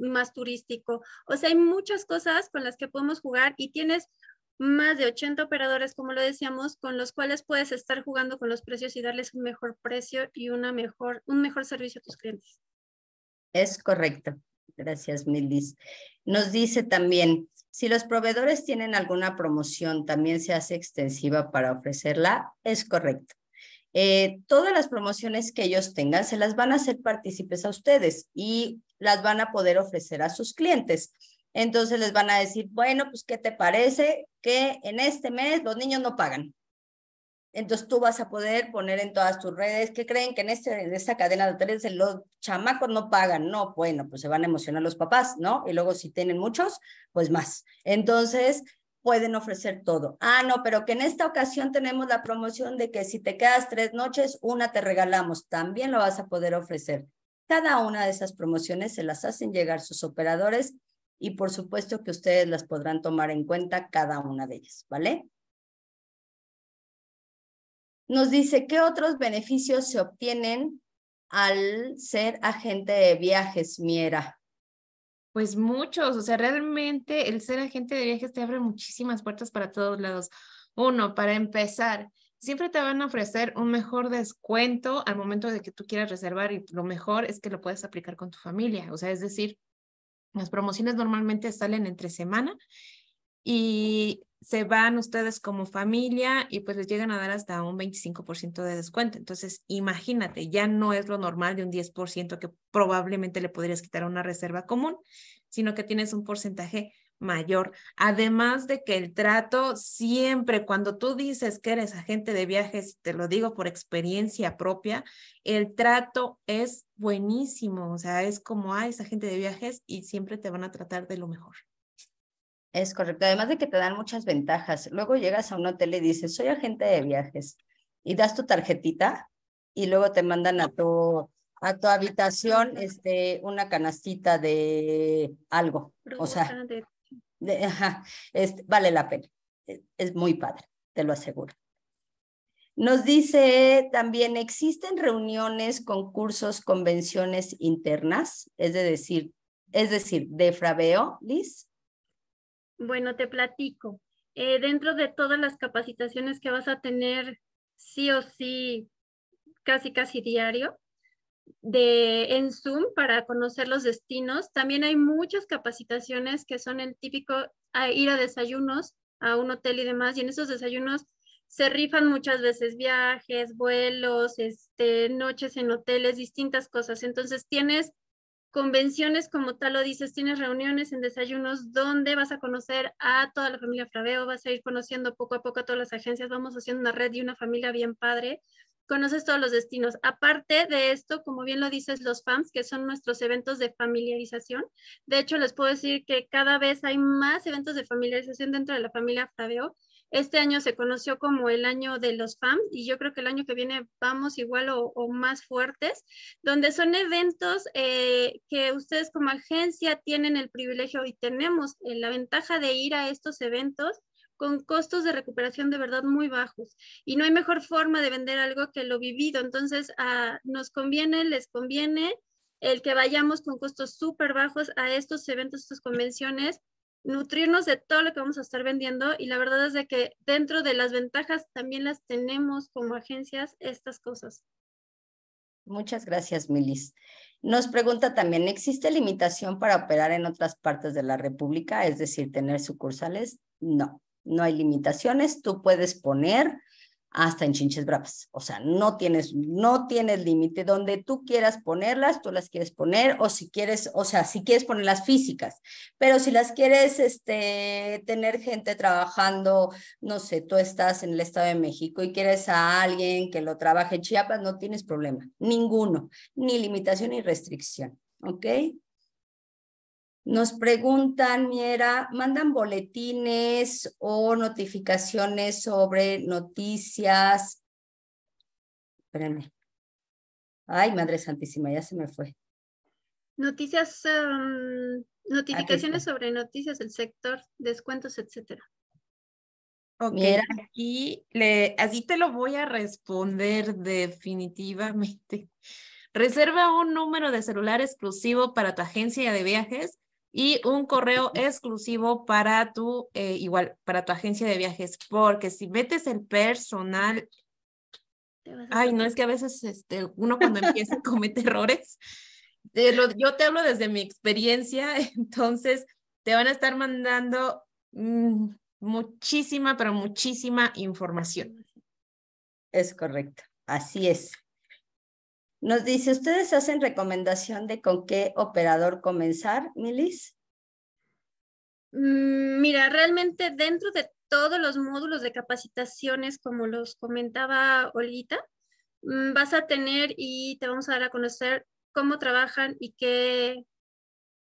más turístico. O sea, hay muchas cosas con las que podemos jugar y tienes más de 80 operadores, como lo decíamos, con los cuales puedes estar jugando con los precios y darles un mejor precio y una mejor, un mejor servicio a tus clientes. Es correcto. Gracias, Milis. Nos dice también, si los proveedores tienen alguna promoción, también se hace extensiva para ofrecerla. Es correcto. Eh, todas las promociones que ellos tengan se las van a hacer partícipes a ustedes y las van a poder ofrecer a sus clientes. Entonces les van a decir, bueno, pues, ¿qué te parece que en este mes los niños no pagan? Entonces tú vas a poder poner en todas tus redes que creen que en, este, en esta cadena de hoteles los chamacos no pagan. No, bueno, pues se van a emocionar los papás, ¿no? Y luego si tienen muchos, pues más. Entonces pueden ofrecer todo. Ah, no, pero que en esta ocasión tenemos la promoción de que si te quedas tres noches, una te regalamos. También lo vas a poder ofrecer. Cada una de esas promociones se las hacen llegar sus operadores y por supuesto que ustedes las podrán tomar en cuenta cada una de ellas, ¿vale? Nos dice, ¿qué otros beneficios se obtienen al ser agente de viajes, Miera? Pues muchos, o sea, realmente el ser agente de viajes te abre muchísimas puertas para todos lados. Uno, para empezar, siempre te van a ofrecer un mejor descuento al momento de que tú quieras reservar y lo mejor es que lo puedes aplicar con tu familia, o sea, es decir, las promociones normalmente salen entre semana y se van ustedes como familia y pues les llegan a dar hasta un 25% de descuento. Entonces, imagínate, ya no es lo normal de un 10% que probablemente le podrías quitar a una reserva común, sino que tienes un porcentaje mayor. Además de que el trato siempre, cuando tú dices que eres agente de viajes, te lo digo por experiencia propia, el trato es buenísimo. O sea, es como, ay es agente de viajes y siempre te van a tratar de lo mejor. Es correcto, además de que te dan muchas ventajas. Luego llegas a un hotel y dices, soy agente de viajes, y das tu tarjetita y luego te mandan a tu, a tu habitación este, una canastita de algo. O sea, este, vale la pena. E, es muy padre, te lo aseguro. Nos dice también, ¿existen reuniones, concursos, convenciones internas? Es, decir, es decir, de fraveo, Liz. Bueno, te platico. Eh, dentro de todas las capacitaciones que vas a tener sí o sí, casi casi diario, de, en Zoom para conocer los destinos, también hay muchas capacitaciones que son el típico ir a desayunos a un hotel y demás, y en esos desayunos se rifan muchas veces viajes, vuelos, este, noches en hoteles, distintas cosas. Entonces tienes convenciones, como tal lo dices, tienes reuniones en desayunos donde vas a conocer a toda la familia Fraveo, vas a ir conociendo poco a poco a todas las agencias, vamos haciendo una red y una familia bien padre. Conoces todos los destinos. Aparte de esto, como bien lo dices, los FAMS, que son nuestros eventos de familiarización. De hecho, les puedo decir que cada vez hay más eventos de familiarización dentro de la familia Fraveo, este año se conoció como el año de los FAM y yo creo que el año que viene vamos igual o, más fuertes, donde son eventos eh, que ustedes como agencia tienen el privilegio y tenemos eh, la ventaja de ir a estos eventos con costos de recuperación de verdad muy bajos. Y no hay mejor forma de vender algo que lo vivido. Entonces, ah, nos conviene, les conviene el que vayamos con costos súper bajos a estos eventos, estas convenciones, nutrirnos de todo lo que vamos a estar vendiendo y la verdad es de que dentro de las ventajas también las tenemos como agencias estas cosas. Muchas gracias, Milis. Nos pregunta también, ¿existe limitación para operar en otras partes de la República, es decir, tener sucursales? No, no hay limitaciones. Tú puedes poner hasta en chinches bravas. O sea, no tienes, no tienes límite. Donde tú quieras ponerlas, tú las quieres poner, o si quieres, o sea, si quieres ponerlas físicas, pero si las quieres este, tener gente trabajando, no sé, tú estás en el Estado de México y quieres a alguien que lo trabaje en Chiapas, no tienes problema, ninguno, ni limitación ni restricción. ¿Ok? Nos preguntan, Miera, ¿mandan boletines o notificaciones sobre noticias? Espérenme. Ay, Madre Santísima, ya se me fue. Noticias, um, notificaciones sobre noticias del sector, descuentos, etcétera. Ok, aquí, le, así te lo voy a responder definitivamente. Reserva un número de celular exclusivo para tu agencia de viajes y un correo exclusivo para tu, eh, igual, para tu agencia de viajes, porque si metes el personal, ay, no, es que a veces este, uno cuando empieza comete errores. yo te hablo desde mi experiencia, entonces te van a estar mandando mm, muchísima, pero muchísima información. Es correcto, así es. Nos dice, ¿ustedes hacen recomendación de con qué operador comenzar, Milis? Mm, mira, realmente dentro de todos los módulos de capacitaciones, como los comentaba Olita, mm, vas a tener y te vamos a dar a conocer cómo trabajan y qué,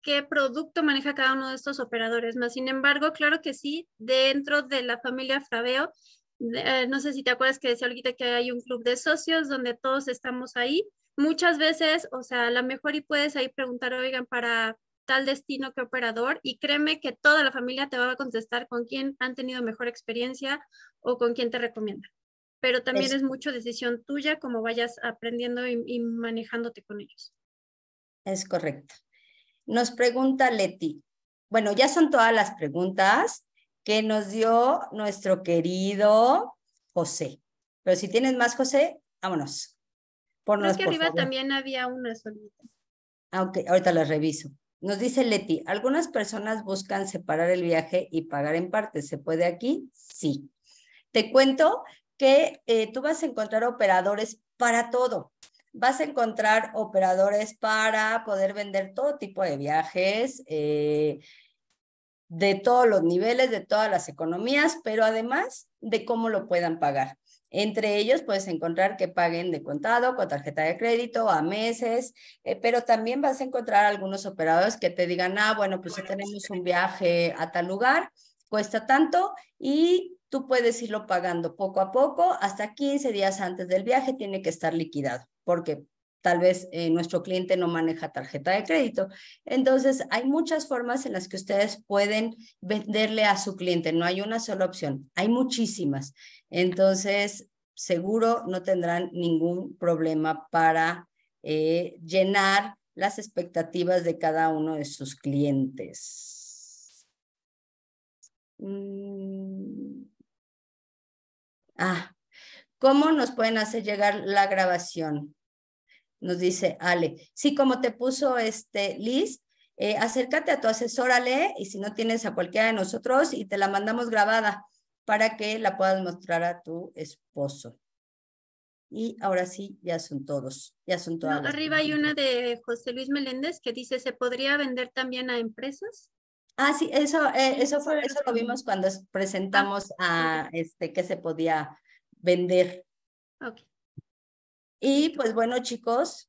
qué producto maneja cada uno de estos operadores. Mas sin embargo, claro que sí, dentro de la familia Fraveo, eh, no sé si te acuerdas que decía Olguita que hay un club de socios donde todos estamos ahí Muchas veces, o sea, a mejor y puedes ahí preguntar, oigan, para tal destino, qué operador, y créeme que toda la familia te va a contestar con quién han tenido mejor experiencia o con quién te recomienda. Pero también es, mucho decisión tuya como vayas aprendiendo y manejándote con ellos. Es correcto. Nos pregunta Leti. Bueno, ya son todas las preguntas que nos dio nuestro querido José. Pero si tienes más, José, vámonos. Creo que arriba también había una solita. Ah, ok, ahorita las reviso. Nos dice Leti, algunas personas buscan separar el viaje y pagar en parte. ¿Se puede aquí? Sí. Te cuento que eh, tú vas a encontrar operadores para todo. Vas a encontrar operadores para poder vender todo tipo de viajes, eh, de todos los niveles, de todas las economías, pero además de cómo lo puedan pagar. Entre ellos puedes encontrar que paguen de contado, con tarjeta de crédito, a meses, eh, pero también vas a encontrar algunos operadores que te digan, ah, bueno, pues si pues tenemos un viaje a tal lugar, cuesta tanto y tú puedes irlo pagando poco a poco, hasta 15 días antes del viaje tiene que estar liquidado, porque tal vez eh, nuestro cliente no maneja tarjeta de crédito. Entonces, hay muchas formas en las que ustedes pueden venderle a su cliente, no hay una sola opción, hay muchísimas. Entonces, seguro no tendrán ningún problema para eh, llenar las expectativas de cada uno de sus clientes. Mm. Ah, ¿cómo nos pueden hacer llegar la grabación? nos dice Ale. Sí, como te puso este Liz, eh, acércate a tu asesor Ale y si no tienes a cualquiera de nosotros y te la mandamos grabada para que la puedas mostrar a tu esposo. Y ahora sí, ya son todos, ya son todos. arriba hay una de José Luis Meléndez que dice, ¿se podría vender también a empresas? Ah, sí, eso, eh, eso, fue, eso lo vimos cuando ah, presentamos a este que se podía vender. Y pues bueno, chicos,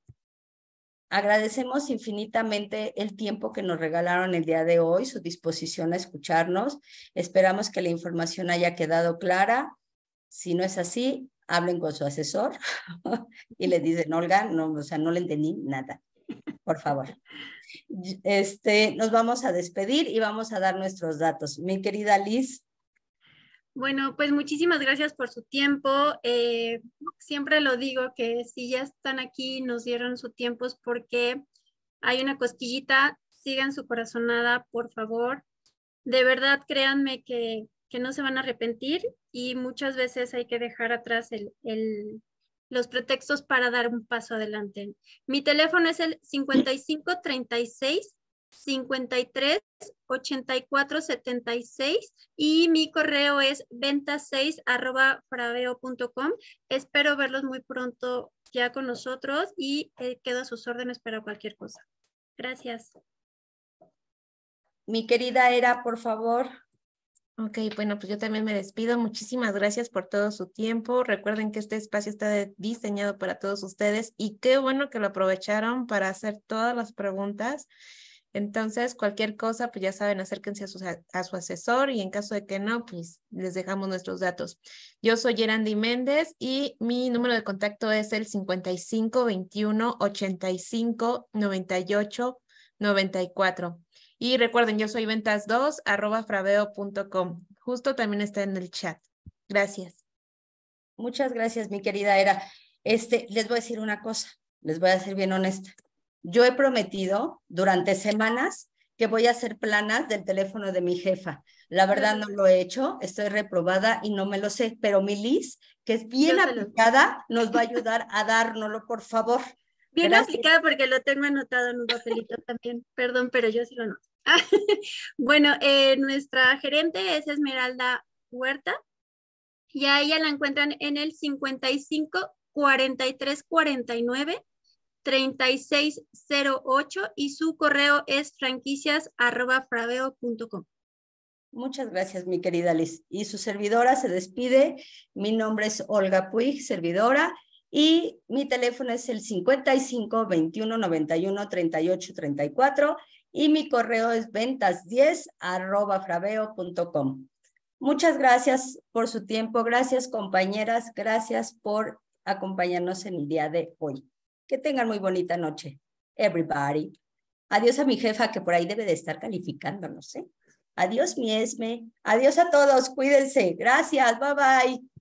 agradecemos infinitamente el tiempo que nos regalaron el día de hoy, su disposición a escucharnos. Esperamos que la información haya quedado clara. Si no es así, hablen con su asesor y le dicen, Olga, no, o sea, no le entendí nada. Por favor. Este, nos vamos a despedir y vamos a dar nuestros datos. Mi querida Liz, bueno, pues muchísimas gracias por su tiempo. Eh, siempre lo digo que si ya están aquí, nos dieron su tiempo es porque hay una cosquillita. Sigan su corazonada, por favor. De verdad, créanme que, que no se van a arrepentir y muchas veces hay que dejar atrás el, el, los pretextos para dar un paso adelante. Mi teléfono es el 5536 53 84 76 y mi correo es venta6 arroba .com. Espero verlos muy pronto ya con nosotros y eh, quedo a sus órdenes para cualquier cosa. Gracias. Mi querida Era, por favor. Ok, bueno, pues yo también me despido. Muchísimas gracias por todo su tiempo. Recuerden que este espacio está diseñado para todos ustedes y qué bueno que lo aprovecharon para hacer todas las preguntas. Entonces, cualquier cosa, pues ya saben, acérquense a su, a su asesor y en caso de que no, pues les dejamos nuestros datos. Yo soy Gerandi Méndez y mi número de contacto es el 55 21 85 98 94. Y recuerden, yo soy ventas2 arroba Justo también está en el chat. Gracias. Muchas gracias, mi querida Era. Este, les voy a decir una cosa, les voy a ser bien honesta. Yo he prometido durante semanas que voy a hacer planas del teléfono de mi jefa. La verdad no lo he hecho, estoy reprobada y no me lo sé, pero mi Liz, que es bien aplicada, nos va a ayudar a dárnoslo, por favor. Bien aplicada porque lo tengo anotado en un papelito también. Perdón, pero yo sí lo noto. bueno, eh, nuestra gerente es Esmeralda Huerta y a ella la encuentran en el 55 43 49 3608 y su correo es franquiciasfrabeo.com Muchas gracias, mi querida Liz. Y su servidora se despide. Mi nombre es Olga Puig, servidora, y mi teléfono es el 55 21 38 34 y mi correo es ventas10 Muchas gracias por su tiempo. Gracias, compañeras. Gracias por acompañarnos en el día de hoy. Que tengan muy bonita noche, everybody. Adiós a mi jefa que por ahí debe de estar calificándonos, Adiós mi Esme. Adiós a todos. Cuídense. Gracias. Bye bye.